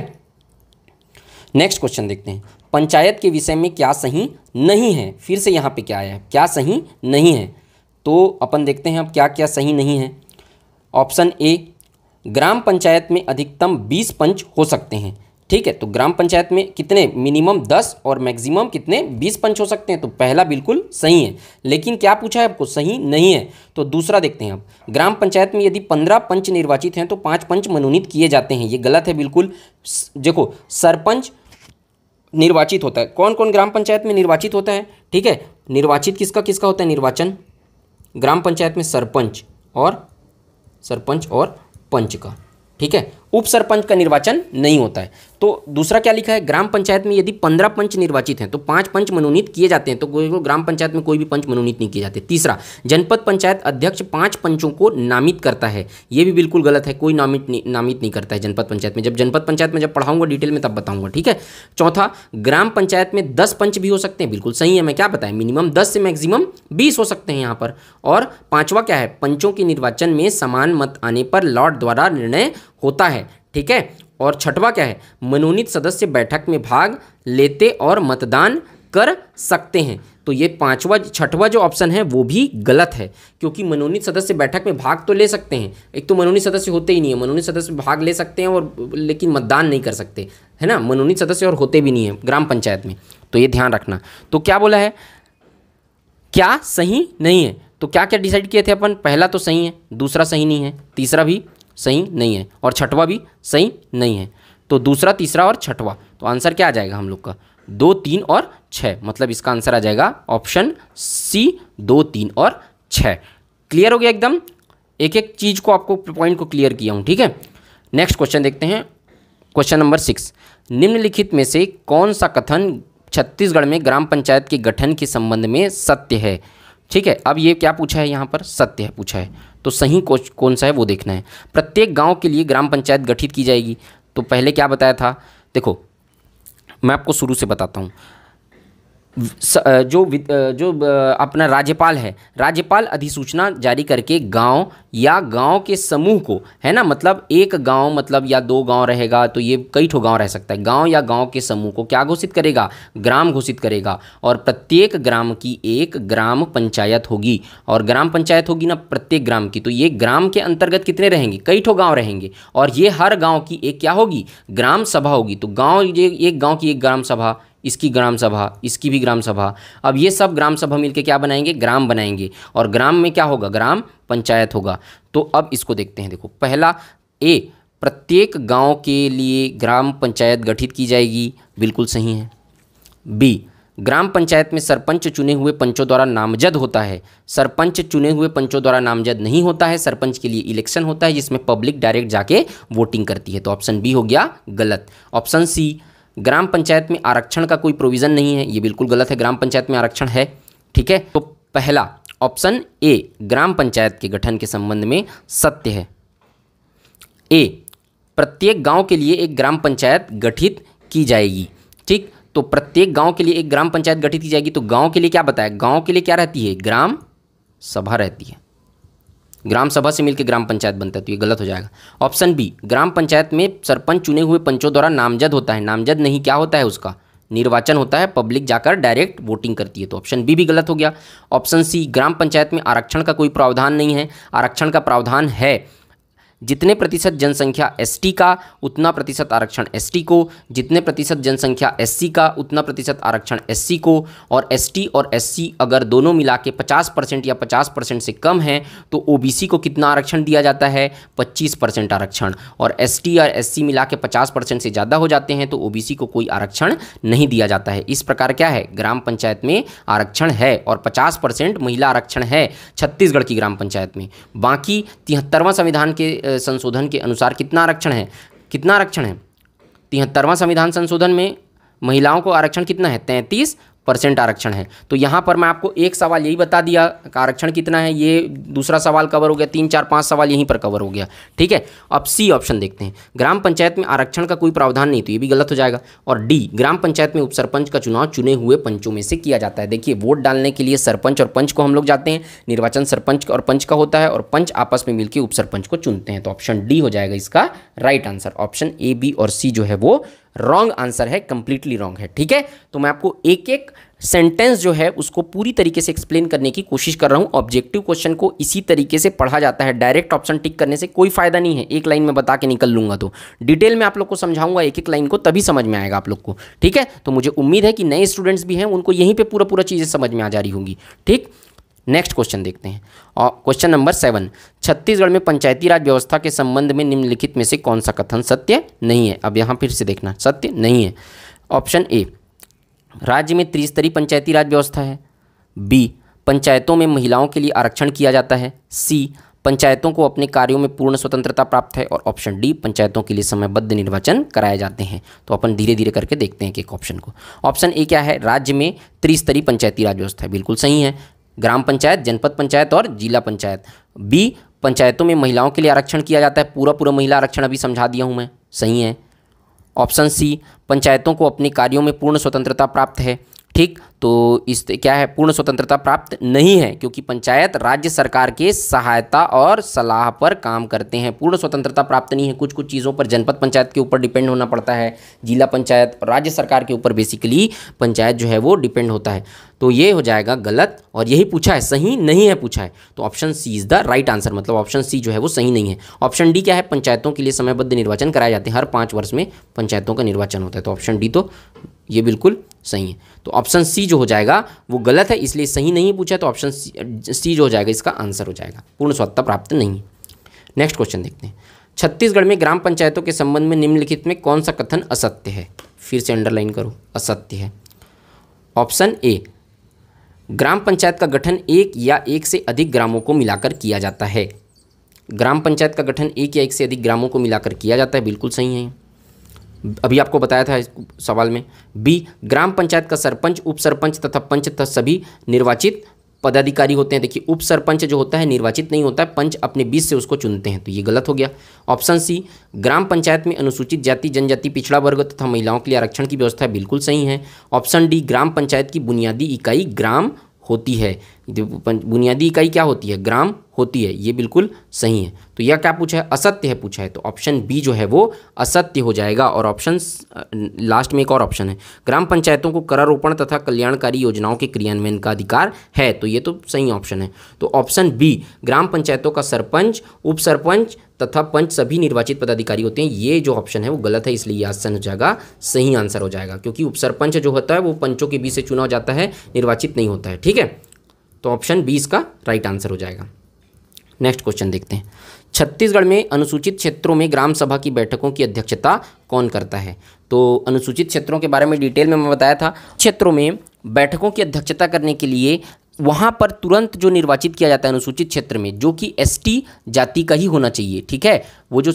नेक्स्ट क्वेश्चन देखते हैं पंचायत के विषय में क्या सही नहीं है फिर से यहाँ पे क्या आया है क्या सही नहीं है तो अपन देखते हैं अब क्या क्या सही नहीं है ऑप्शन ए ग्राम पंचायत में अधिकतम बीस पंच हो सकते हैं ठीक है तो ग्राम पंचायत में कितने मिनिमम दस और मैक्सिमम कितने बीस पंच हो सकते हैं तो पहला बिल्कुल सही है लेकिन क्या पूछा है आपको सही नहीं है तो दूसरा देखते हैं आप ग्राम पंचायत में यदि पंद्रह पंच निर्वाचित हैं तो पाँच पंच मनोनीत किए जाते हैं ये गलत है बिल्कुल देखो सरपंच निर्वाचित होता है कौन कौन ग्राम पंचायत में निर्वाचित होता है ठीक है निर्वाचित किसका किसका होता है निर्वाचन ग्राम पंचायत में सरपंच और सरपंच और पंच का ठीक है उप सरपंच का निर्वाचन नहीं होता है तो दूसरा क्या लिखा है ग्राम पंचायत में यदि पंद्रह पंच निर्वाचित हैं तो पांच पंच मनोनीत किए जाते हैं तो ग्राम पंचायत में कोई भी पंच मनोनीत नहीं किए जाते तीसरा जनपद पंचायत अध्यक्ष पांच पंचों को नामित करता है यह भी बिल्कुल गलत है कोई नामित नहीं, नामित नहीं करता है जनपद पंचायत में जब जनपद पंचायत में जब पढ़ाऊंगा डिटेल में तब बताऊंगा ठीक है चौथा ग्राम पंचायत में दस पंच भी हो सकते हैं बिल्कुल सही है मैं क्या बताया मिनिमम दस से मैक्सिमम बीस हो सकते हैं यहां पर और पांचवा क्या है पंचों के निर्वाचन में समान मत आने पर लॉर्ड द्वारा निर्णय होता है ठीक है और छठवा क्या है मनोनीत सदस्य बैठक में भाग लेते और मतदान कर सकते हैं तो ये पांचवा छठवा जो ऑप्शन है वो भी गलत है क्योंकि मनोनीत सदस्य बैठक में भाग तो ले सकते हैं एक तो मनोनीत सदस्य होते ही नहीं है मनोनीत सदस्य भाग ले सकते हैं और लेकिन मतदान नहीं कर सकते है ना मनोनीत सदस्य और होते भी नहीं है ग्राम पंचायत में तो ये ध्यान रखना तो क्या बोला है क्या सही नहीं है तो क्या क्या डिसाइड किए थे अपन पहला तो सही है दूसरा सही नहीं है तीसरा भी सही नहीं है और छठवा भी सही नहीं है तो दूसरा तीसरा और छठवा तो आंसर क्या आ जाएगा हम लोग का दो तीन और छः मतलब इसका आंसर आ जाएगा ऑप्शन सी दो तीन और छः क्लियर हो गया एकदम एक एक चीज़ को आपको पॉइंट को क्लियर किया हूँ ठीक है नेक्स्ट क्वेश्चन देखते हैं क्वेश्चन नंबर सिक्स निम्नलिखित में से कौन सा कथन छत्तीसगढ़ में ग्राम पंचायत के गठन के संबंध में सत्य है ठीक है अब ये क्या पूछा है यहाँ पर सत्य है पूछा है तो सही कौन सा है वो देखना है प्रत्येक गाँव के लिए ग्राम पंचायत गठित की जाएगी तो पहले क्या बताया था देखो मैं आपको शुरू से बताता हूँ जो जो अपना राज्यपाल है राज्यपाल अधिसूचना जारी करके गांव या गांव के समूह को है ना मतलब एक गांव मतलब या दो गांव रहेगा तो ये कई ठो गांव रह सकता है गांव या गांव के समूह को क्या घोषित करेगा ग्राम घोषित करेगा और प्रत्येक ग्राम की एक ग्राम पंचायत होगी और ग्राम पंचायत होगी ना प्रत्येक ग्राम की तो ये ग्राम के अंतर्गत कितने रहेंगे कई ठो गाँव रहेंगे और ये हर गाँव की एक क्या होगी ग्राम सभा होगी तो गाँव ये एक गाँव की एक ग्राम सभा इसकी ग्राम सभा इसकी भी ग्राम सभा अब ये सब ग्राम सभा मिलकर क्या बनाएंगे ग्राम बनाएंगे और ग्राम में क्या होगा ग्राम पंचायत होगा तो अब इसको देखते हैं देखो पहला ए प्रत्येक गांव के लिए ग्राम पंचायत गठित की जाएगी बिल्कुल सही है बी ग्राम पंचायत में सरपंच चुने हुए पंचों द्वारा नामजद होता है सरपंच चुने हुए पंचों द्वारा नामजद नहीं होता है सरपंच के लिए इलेक्शन होता है जिसमें पब्लिक डायरेक्ट जाके वोटिंग करती है तो ऑप्शन बी हो गया गलत ऑप्शन सी ग्राम पंचायत में आरक्षण का कोई प्रोविज़न नहीं है ये बिल्कुल गलत है ग्राम पंचायत में आरक्षण है ठीक है तो पहला ऑप्शन ए ग्राम पंचायत के गठन के संबंध में सत्य है ए प्रत्येक गांव के लिए एक ग्राम पंचायत गठित की जाएगी ठीक तो प्रत्येक गांव के लिए एक ग्राम पंचायत गठित की जाएगी तो गांव के लिए क्या बताया गांव के लिए क्या रहती है ग्राम सभा रहती है ग्राम सभा से मिलकर ग्राम पंचायत बनता है तो ये गलत हो जाएगा ऑप्शन बी ग्राम पंचायत में सरपंच चुने हुए पंचों द्वारा नामजद होता है नामजद नहीं क्या होता है उसका निर्वाचन होता है पब्लिक जाकर डायरेक्ट वोटिंग करती है तो ऑप्शन बी भी गलत हो गया ऑप्शन सी ग्राम पंचायत में आरक्षण का कोई प्रावधान नहीं है आरक्षण का प्रावधान है जितने प्रतिशत जनसंख्या एसटी का उतना प्रतिशत आरक्षण एसटी को जितने प्रतिशत जनसंख्या एससी का उतना प्रतिशत आरक्षण एससी को और एसटी और एससी अगर दोनों मिला के पचास परसेंट या पचास परसेंट से कम है तो ओबीसी को कितना आरक्षण दिया जाता है पच्चीस परसेंट आरक्षण और एसटी और एससी मिला के पचास परसेंट से ज़्यादा हो जाते हैं तो ओ को कोई आरक्षण नहीं दिया जाता है इस प्रकार क्या है ग्राम पंचायत में आरक्षण है और पचास महिला आरक्षण है छत्तीसगढ़ की ग्राम पंचायत में बाकी तिहत्तरवां संविधान के संशोधन के अनुसार कितना आरक्षण है कितना आरक्षण है तिहत्तरवां संविधान संशोधन में महिलाओं को आरक्षण कितना है तैंतीस परसेंट आरक्षण है तो यहाँ पर मैं आपको एक सवाल यही बता दिया आरक्षण कितना है ये दूसरा सवाल कवर हो गया तीन चार पाँच सवाल यहीं पर कवर हो गया ठीक है अब सी ऑप्शन देखते हैं ग्राम पंचायत में आरक्षण का कोई प्रावधान नहीं तो ये भी गलत हो जाएगा और डी ग्राम पंचायत में उपसरपंच का चुनाव चुने हुए पंचों में से किया जाता है देखिए वोट डालने के लिए सरपंच और पंच को हम लोग जाते हैं निर्वाचन सरपंच और पंच का होता है और पंच आपस में मिलकर उप सरपंच को चुनते हैं तो ऑप्शन डी हो जाएगा इसका right answer option A B और सी जो है वो रॉन्ग आंसर है कंप्लीटली रॉन्ग है ठीक है तो मैं आपको एक एक सेंटेंस जो है उसको पूरी तरीके से एक्सप्लेन करने की कोशिश कर रहा हूँ ऑब्जेक्टिव क्वेश्चन को इसी तरीके से पढ़ा जाता है डायरेक्ट ऑप्शन टिक करने से कोई फायदा नहीं है एक लाइन में बता के निकल लूंगा तो डिटेल में आप लोग को समझाऊंगा एक एक लाइन को तभी समझ में आएगा आप लोग को ठीक है तो मुझे उम्मीद है कि नए स्टूडेंट्स भी हैं उनको यहीं पर पूरा पूरा चीज़ें समझ में आ जा रही होंगी ठीक नेक्स्ट क्वेश्चन देखते हैं और क्वेश्चन नंबर सेवन छत्तीसगढ़ में पंचायती राज व्यवस्था के संबंध में निम्नलिखित में से कौन सा कथन सत्य नहीं है अब यहाँ फिर से देखना सत्य नहीं है ऑप्शन ए राज्य में त्रिस्तरीय पंचायती राज व्यवस्था है बी पंचायतों में महिलाओं के लिए आरक्षण किया जाता है सी पंचायतों को अपने कार्यों में पूर्ण स्वतंत्रता प्राप्त है और ऑप्शन डी पंचायतों के लिए समयबद्ध निर्वाचन कराए जाते हैं तो अपन धीरे धीरे करके देखते हैं एक एक ऑप्शन को ऑप्शन ए क्या है राज्य में त्रिस्तरीय पंचायती राज व्यवस्था बिल्कुल सही है ग्राम पंचायत जनपद पंचायत और जिला पंचायत बी पंचायतों में महिलाओं के लिए आरक्षण किया जाता है पूरा पूरा महिला आरक्षण अभी समझा दिया हूँ मैं सही है ऑप्शन सी पंचायतों को अपने कार्यों में पूर्ण स्वतंत्रता प्राप्त है ठीक तो इस क्या है पूर्ण स्वतंत्रता प्राप्त नहीं है क्योंकि पंचायत राज्य सरकार के सहायता और सलाह पर काम करते हैं पूर्ण स्वतंत्रता प्राप्त नहीं है कुछ कुछ चीज़ों पर जनपद पंचायत के ऊपर डिपेंड होना पड़ता है जिला पंचायत और राज्य सरकार के ऊपर बेसिकली पंचायत जो है वो डिपेंड होता है तो ये हो जाएगा गलत और यही पूछा है सही नहीं है पूछा है तो option C is the right answer मतलब ऑप्शन सी जो है वो सही नहीं है ऑप्शन डी क्या है पंचायतों के लिए समयबद्ध निर्वाचन कराए जाते हैं हर पाँच वर्ष में पंचायतों का निर्वाचन होता है तो ऑप्शन डी तो ये बिल्कुल सही है तो ऑप्शन सी जो हो जाएगा वो गलत है इसलिए सही नहीं पूछा तो ऑप्शन सी जो हो जाएगा इसका आंसर हो जाएगा पूर्ण स्वत्ता प्राप्त नहीं है नेक्स्ट क्वेश्चन देखते हैं छत्तीसगढ़ में ग्राम पंचायतों के संबंध में निम्नलिखित में कौन सा कथन असत्य है फिर से अंडरलाइन करो असत्य है ऑप्शन ए ग्राम पंचायत का गठन एक या एक से अधिक ग्रामों को मिलाकर किया जाता है ग्राम पंचायत का गठन एक या एक से अधिक ग्रामों को मिलाकर किया जाता है बिल्कुल सही है अभी आपको बताया था सवाल में बी ग्राम पंचायत का सरपंच उप सरपंच तथा पंच तथा सभी निर्वाचित पदाधिकारी होते हैं देखिए उप सरपंच जो होता है निर्वाचित नहीं होता है पंच अपने बीच से उसको चुनते हैं तो ये गलत हो गया ऑप्शन सी ग्राम पंचायत में अनुसूचित जाति जनजाति पिछड़ा वर्ग तथा महिलाओं के लिए आरक्षण की व्यवस्था बिल्कुल सही है ऑप्शन डी ग्राम पंचायत की बुनियादी इकाई ग्राम होती है बुनियादी इकाई क्या होती है ग्राम होती है ये बिल्कुल सही है तो यह क्या पूछा है असत्य है पूछा है तो ऑप्शन बी जो है वो असत्य हो जाएगा और ऑप्शन लास्ट में एक और ऑप्शन है ग्राम पंचायतों को करारोपण तथा कल्याणकारी योजनाओं के क्रियान्वयन का अधिकार है तो ये तो सही ऑप्शन है तो ऑप्शन बी ग्राम पंचायतों का सरपंच उप सरपंच तथा पंच सभी निर्वाचित पदाधिकारी होते हैं ये जो ऑप्शन है वो गलत है इसलिए यह आसन हो जाएगा सही आंसर हो जाएगा क्योंकि उप सरपंच जो होता है वो पंचों के बीच से चुना जाता है निर्वाचित नहीं होता है ठीक है तो ऑप्शन बी इसका राइट आंसर हो जाएगा नेक्स्ट क्वेश्चन देखते हैं छत्तीसगढ़ में अनुसूचित क्षेत्रों में ग्राम सभा की बैठकों की अध्यक्षता कौन करता है तो अनुसूचित क्षेत्रों के बारे में डिटेल में मैं बताया था क्षेत्रों में बैठकों की अध्यक्षता करने के लिए वहाँ पर तुरंत जो निर्वाचित किया जाता है अनुसूचित क्षेत्र में जो कि एसटी जाति का ही होना चाहिए ठीक है वो जो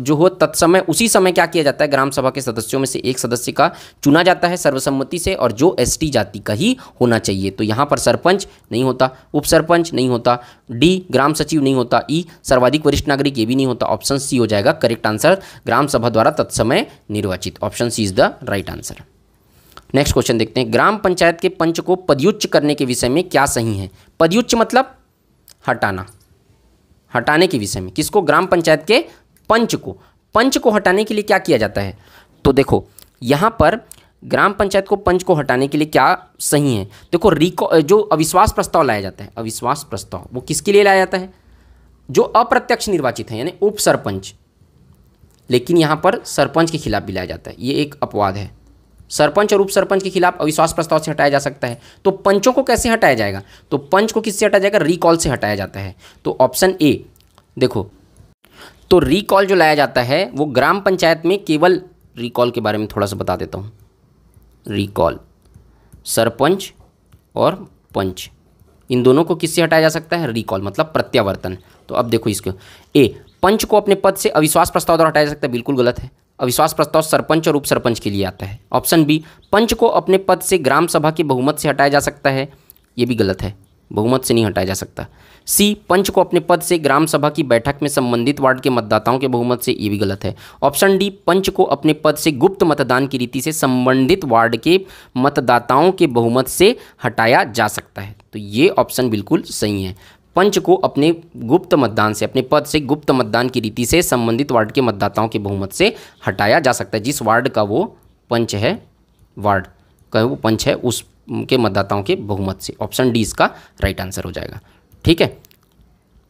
जो हो तत्समय उसी समय क्या किया जाता है ग्राम सभा के सदस्यों में से एक सदस्य का चुना जाता है सर्वसम्मति से और जो एसटी जाति का ही होना चाहिए तो यहाँ पर सरपंच नहीं होता उप सरपंच नहीं होता डी ग्राम सचिव नहीं होता ई सर्वाधिक वरिष्ठ नागरिक ये भी नहीं होता ऑप्शन सी हो जाएगा करेक्ट आंसर ग्राम सभा द्वारा तत्समय निर्वाचित option C is the right answer next question देखते हैं ग्राम पंचायत के पंच को पदयुच्च करने के विषय में क्या सही है पदयुच्च मतलब हटाना हटाने के विषय में किसको ग्राम पंचायत के पंच को पंच को हटाने के लिए क्या किया जाता है तो देखो यहाँ पर ग्राम पंचायत को पंच को हटाने के लिए क्या सही है देखो रिको जो अविश्वास प्रस्ताव लाया जाता है अविश्वास प्रस्ताव वो किसके लिए लाया जाता है जो अप्रत्यक्ष निर्वाचित हैं यानी उप सरपंच लेकिन यहाँ पर सरपंच के खिलाफ भी लाया जाता है ये एक अपवाद है सरपंच और उप सरपंच के खिलाफ अविश्वास प्रस्ताव से हटाया जा सकता है तो पंचों को कैसे हटाया जाएगा तो पंच को किससे हटाया जाएगा रिकॉल से हटाया जाता है तो ऑप्शन ए देखो तो रिकॉल जो लाया जाता है वो ग्राम पंचायत में केवल रिकॉल के बारे में थोड़ा सा बता देता हूँ रिकॉल सरपंच और पंच इन दोनों को किससे हटाया जा सकता है रिकॉल मतलब प्रत्यावर्तन तो अब देखो इसको ए पंच को अपने पद से अविश्वास प्रस्ताव द्वारा हटाया जा सकता है बिल्कुल गलत है अविश्वास प्रस्ताव सरपंच और उप सरपंच के लिए आता है ऑप्शन बी पंच को अपने पद से ग्राम सभा के बहुमत से हटाया जा सकता है ये भी गलत है बहुमत से नहीं हटाया जा सकता सी पंच को अपने पद से ग्राम सभा की बैठक में संबंधित वार्ड के मतदाताओं के बहुमत से ये भी गलत है ऑप्शन डी पंच को अपने पद से गुप्त मतदान की रीति से संबंधित वार्ड के मतदाताओं के बहुमत से हटाया जा सकता है तो ये ऑप्शन बिल्कुल सही है पंच को अपने गुप्त मतदान से अपने पद से गुप्त मतदान की रीति से संबंधित वार्ड के मतदाताओं के बहुमत से हटाया जा सकता है जिस वार्ड का वो पंच है वार्ड का वो पंच है उसके मतदाताओं के बहुमत से ऑप्शन डी इसका राइट आंसर हो जाएगा ठीक है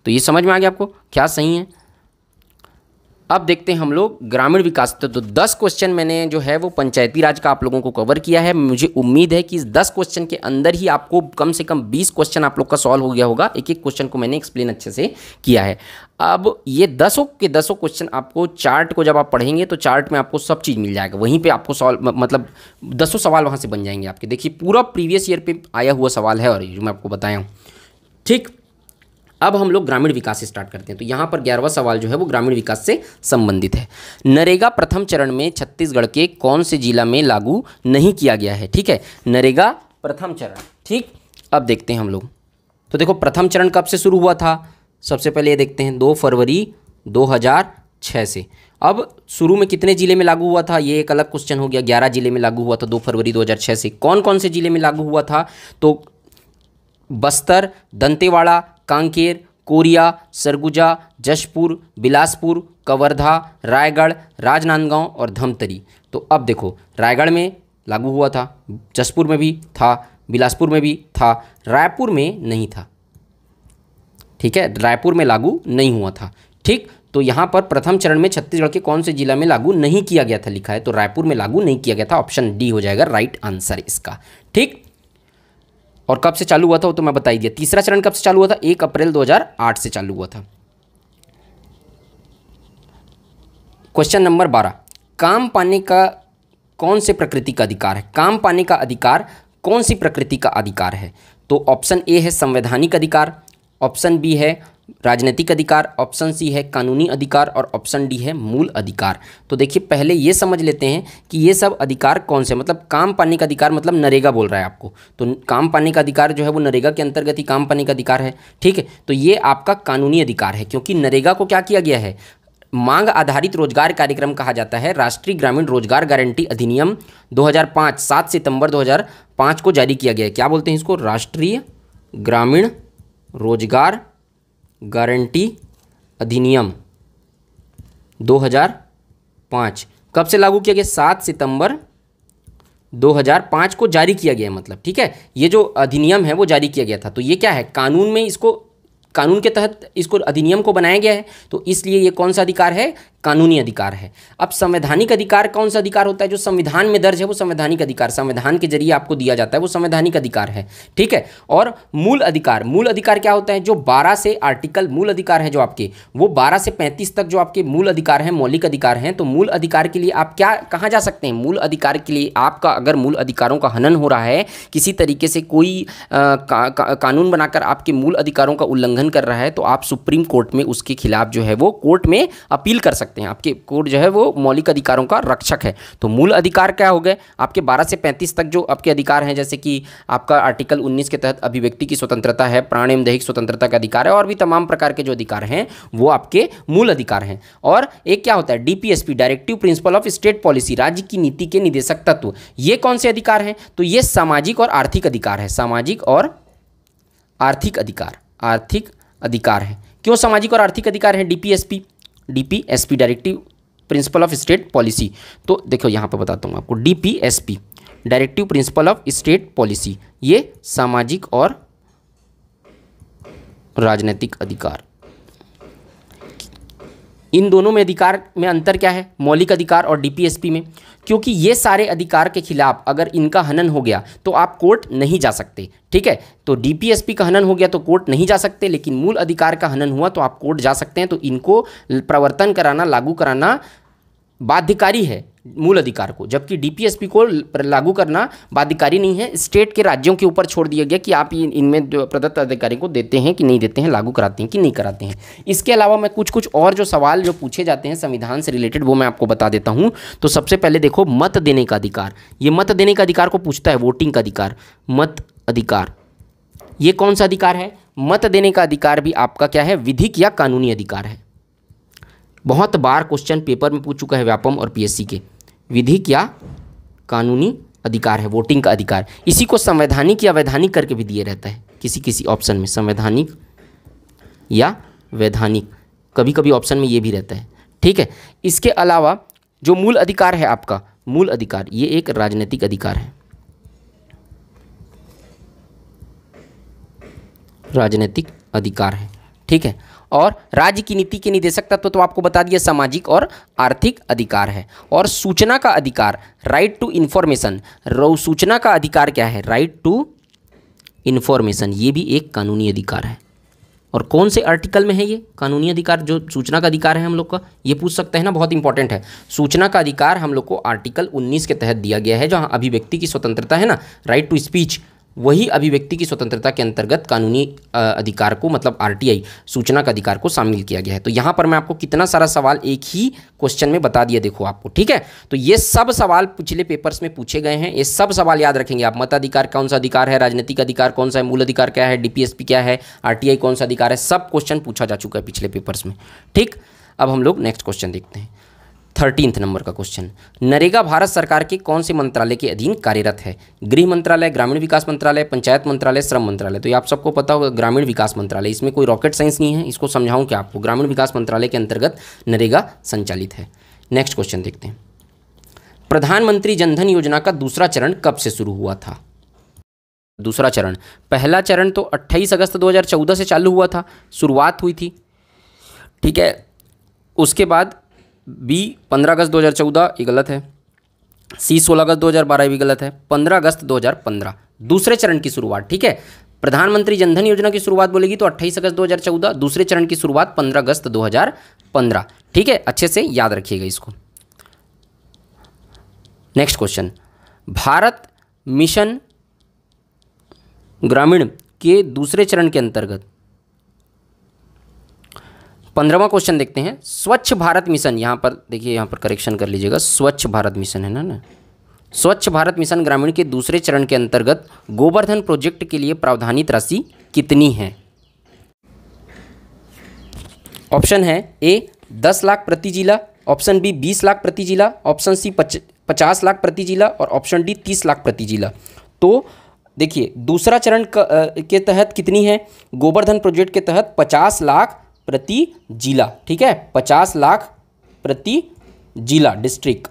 तो ये समझ में आ गया आपको क्या सही है अब देखते हैं हम लोग ग्रामीण विकास तो, दस क्वेश्चन मैंने जो है वो पंचायती राज का आप लोगों को कवर किया है मुझे उम्मीद है कि इस दस क्वेश्चन के अंदर ही आपको कम से कम बीस क्वेश्चन आप लोग का सॉल्व हो गया होगा एक एक क्वेश्चन को मैंने एक्सप्लेन अच्छे से किया है अब ये दसों के दसों क्वेश्चन आपको चार्ट को जब आप पढ़ेंगे तो चार्ट में आपको सब चीज़ मिल जाएगा वहीं पे आपको सॉल्व मतलब दसों सवाल वहाँ से बन जाएंगे आपके देखिए पूरा प्रीवियस ईयर पे आया हुआ सवाल है और जो मैं आपको बताया हूँ ठीक अब हम लोग ग्रामीण विकास स्टार्ट करते हैं तो यहाँ पर ग्यारहवा सवाल जो है वो ग्रामीण विकास से संबंधित है नरेगा प्रथम चरण में छत्तीसगढ़ के कौन से जिला में लागू नहीं किया गया है ठीक है नरेगा प्रथम चरण ठीक अब देखते हैं हम लोग तो देखो प्रथम चरण कब से शुरू हुआ था सबसे पहले ये देखते हैं दो फरवरी दो से अब शुरू में कितने जिले में लागू हुआ था ये एक अलग क्वेश्चन हो गया ग्यारह जिले में लागू हुआ था दो फरवरी दो से कौन कौन से जिले में लागू हुआ था तो बस्तर दंतेवाड़ा कांकेर कोरिया सरगुजा जशपुर बिलासपुर कवर्धा रायगढ़ राजनांदगांव और धमतरी तो अब देखो रायगढ़ में लागू हुआ था जशपुर में भी था बिलासपुर में भी था रायपुर में नहीं था ठीक है रायपुर में लागू नहीं हुआ था ठीक तो यहाँ पर प्रथम चरण में छत्तीसगढ़ के कौन से जिला में लागू नहीं किया गया था लिखा है तो रायपुर में लागू नहीं किया गया था ऑप्शन डी हो जाएगा राइट आंसर इसका ठीक और कब से चालू हुआ था वो तो मैं बता ही दिया तीसरा चरण कब से चालू हुआ था एक अप्रैल 2008 से चालू हुआ था क्वेश्चन नंबर बारह काम पाने का कौन से प्रकृति का अधिकार है काम पाने का अधिकार कौन सी प्रकृति का अधिकार है तो ऑप्शन ए है संवैधानिक अधिकार ऑप्शन बी है राजनीतिक अधिकार ऑप्शन सी है कानूनी अधिकार और ऑप्शन डी है मूल अधिकार तो देखिए पहले ये समझ लेते हैं कि ये सब अधिकार कौन से मतलब काम पाने का अधिकार मतलब नरेगा बोल रहा है आपको तो काम पाने का अधिकार जो है वो नरेगा के अंतर्गत ही काम पाने का अधिकार है ठीक है तो ये आपका कानूनी अधिकार है क्योंकि नरेगा को क्या किया गया है मांग आधारित रोजगार कार्यक्रम कहा जाता है राष्ट्रीय ग्रामीण रोजगार गारंटी अधिनियम 2005 सात सितंबर 2005 को जारी किया गया है क्या बोलते हैं इसको राष्ट्रीय ग्रामीण रोजगार गारंटी अधिनियम 2005 कब से लागू किया गया सात सितंबर 2005 को जारी किया गया मतलब ठीक है ये जो अधिनियम है वो जारी किया गया था तो ये क्या है कानून में इसको कानून के तहत इसको अधिनियम को बनाया गया है तो इसलिए ये कौन सा अधिकार है कानूनी अधिकार है अब संवैधानिक अधिकार कौन सा अधिकार होता है जो संविधान में दर्ज है वो संवैधानिक अधिकार संविधान के जरिए आपको दिया जाता है वो संवैधानिक अधिकार है ठीक है और मूल अधिकार मूल अधिकार क्या होता है जो बारह से आर्टिकल मूल अधिकार है जो आपके वो बारह से पैंतीस तक जो आपके मूल अधिकार हैं मौलिक अधिकार हैं तो मूल अधिकार के लिए आप क्या कहाँ जा सकते हैं मूल अधिकार के लिए आपका अगर मूल अधिकारों का हनन हो रहा है किसी तरीके से कोई कानून बनाकर आपके मूल अधिकारों का उल्लंघन कर रहा है तो आप सुप्रीम कोर्ट में उसके खिलाफ जो है वो कोर्ट में अपील कर सकते सकते हैं आपके कोड जो है वो मौलिक अधिकारों का रक्षक है तो मूल अधिकार क्या हो गए आपके 12 से पैंतीस तक जो आपके अधिकार हैं जैसे कि आपका आर्टिकल उन्नीस के तहत अभिव्यक्ति की स्वतंत्रता है प्राण दैहिक स्वतंत्रता का अधिकार है और भी तमाम प्रकार के जो अधिकार हैं वो आपके मूल अधिकार हैं और एक क्या होता है DPSP directive principle of state policy राज्य की नीति के निदेशक तत्व ये कौन से अधिकार हैं तो ये सामाजिक और आर्थिक अधिकार है सामाजिक और आर्थिक अधिकार आर्थिक अधिकार है क्यों सामाजिक और आर्थिक अधिकार हैं DPSP DPSP directive principle of state policy तो देखो यहाँ पर बताता हूँ आपको DPSP directive principle of state policy ये सामाजिक और राजनीतिक अधिकार इन दोनों में अधिकार में अंतर क्या है मौलिक अधिकार और डीपीएसपी में क्योंकि ये सारे अधिकार के खिलाफ अगर इनका हनन हो गया तो आप कोर्ट नहीं जा सकते ठीक है तो डीपीएसपी का हनन हो गया तो कोर्ट नहीं जा सकते लेकिन मूल अधिकार का हनन हुआ तो आप कोर्ट जा सकते हैं तो इनको प्रवर्तन कराना लागू कराना बाध्यकारी है मूल अधिकार को जबकि डीपीएसपी को लागू करना बाध्यकारी नहीं है स्टेट के राज्यों के ऊपर छोड़ दिया गया कि आप इनमें प्रदत्त अधिकारी को देते हैं कि नहीं देते हैं लागू कराते हैं कि नहीं कराते हैं इसके अलावा मैं कुछ कुछ और जो सवाल जो पूछे जाते हैं संविधान से रिलेटेड वो मैं आपको बता देता हूँ तो सबसे पहले देखो मत देने का अधिकार ये मत देने का अधिकार को पूछता है वोटिंग का अधिकार मत अधिकार ये कौन सा अधिकार है मत देने का अधिकार भी आपका क्या है विधिक या कानूनी अधिकार है बहुत बार क्वेश्चन पेपर में पूछ चुका है व्यापम और पीएससी के विधिक क्या कानूनी अधिकार है वोटिंग का अधिकार इसी को संवैधानिक या वैधानिक करके भी दिया रहता है किसी किसी ऑप्शन में संवैधानिक या वैधानिक कभी कभी ऑप्शन में ये भी रहता है ठीक है इसके अलावा जो मूल अधिकार है आपका मूल अधिकार ये एक राजनीतिक अधिकार है राजनीतिक अधिकार है ठीक है और राज्य की नीति के निदेशक तत्व तो, तो आपको बता दिया सामाजिक और आर्थिक अधिकार है और सूचना का अधिकार राइट टू इन्फॉर्मेशन सूचना का अधिकार क्या है राइट टू इन्फॉर्मेशन ये भी एक कानूनी अधिकार है और कौन से आर्टिकल में है ये कानूनी अधिकार जो सूचना का अधिकार है हम लोग का ये पूछ सकते हैं ना बहुत इंपॉर्टेंट है सूचना का अधिकार हम लोग को आर्टिकल 19 के तहत दिया गया है जहाँ अभिव्यक्ति की स्वतंत्रता है ना राइट टू स्पीच वही अभिव्यक्ति की स्वतंत्रता के अंतर्गत कानूनी अधिकार को मतलब आरटीआई सूचना का अधिकार को शामिल किया गया है तो यहाँ पर मैं आपको कितना सारा सवाल एक ही क्वेश्चन में बता दिया देखो आपको ठीक है तो ये सब सवाल पिछले पेपर्स में पूछे गए हैं ये सब सवाल याद रखेंगे आप मताधिकार कौन सा अधिकार है राजनीतिक अधिकार कौन सा है मूल अधिकार क्या है डीपीएसपी क्या है आरटीआई कौन सा अधिकार है सब क्वेश्चन पूछा जा चुका है पिछले पेपर्स में ठीक अब हम लोग नेक्स्ट क्वेश्चन देखते हैं थर्टींथ नंबर का क्वेश्चन नरेगा भारत सरकार के कौन से मंत्रालय के अधीन कार्यरत है गृह मंत्रालय ग्रामीण विकास मंत्रालय पंचायत मंत्रालय श्रम मंत्रालय तो ये आप सबको पता होगा ग्रामीण विकास मंत्रालय इसमें कोई रॉकेट साइंस नहीं है इसको समझाऊं क्या आपको ग्रामीण विकास मंत्रालय के अंतर्गत नरेगा संचालित है नेक्स्ट क्वेश्चन देखते हैं प्रधानमंत्री जनधन योजना का दूसरा चरण कब से शुरू हुआ था दूसरा चरण पहला चरण तो अट्ठाईस अगस्त दो से चालू हुआ था शुरुआत हुई थी ठीक है उसके बाद बी पंद्रह अगस्त दो हजार चौदह ये गलत है सी सोलह अगस्त दो हजार बारह भी गलत है पंद्रह अगस्त दो हजार पंद्रह दूसरे चरण की शुरुआत ठीक है प्रधानमंत्री जनधन योजना की शुरुआत बोलेगी तो अट्ठाईस अगस्त दो हजार चौदह दूसरे चरण की शुरुआत पंद्रह अगस्त दो हजार पंद्रह ठीक है अच्छे से याद रखिएगा इसको नेक्स्ट क्वेश्चन भारत मिशन ग्रामीण के दूसरे चरण के अंतर्गत पंद्रहवा क्वेश्चन देखते हैं स्वच्छ भारत मिशन यहाँ पर देखिए यहाँ पर करेक्शन कर लीजिएगा स्वच्छ भारत मिशन है ना ना स्वच्छ भारत मिशन ग्रामीण के दूसरे चरण के अंतर्गत गोवर्धन प्रोजेक्ट के लिए प्रावधानित राशि कितनी है ऑप्शन है ए दस लाख प्रति जिला ऑप्शन बी बीस लाख प्रति जिला ऑप्शन सी पच पचास लाख प्रति जिला और ऑप्शन डी तीस लाख प्रति जिला तो देखिए दूसरा चरण के तहत कितनी है गोवर्धन प्रोजेक्ट के तहत पचास लाख प्रति जिला ठीक है पचास लाख प्रति जिला डिस्ट्रिक्ट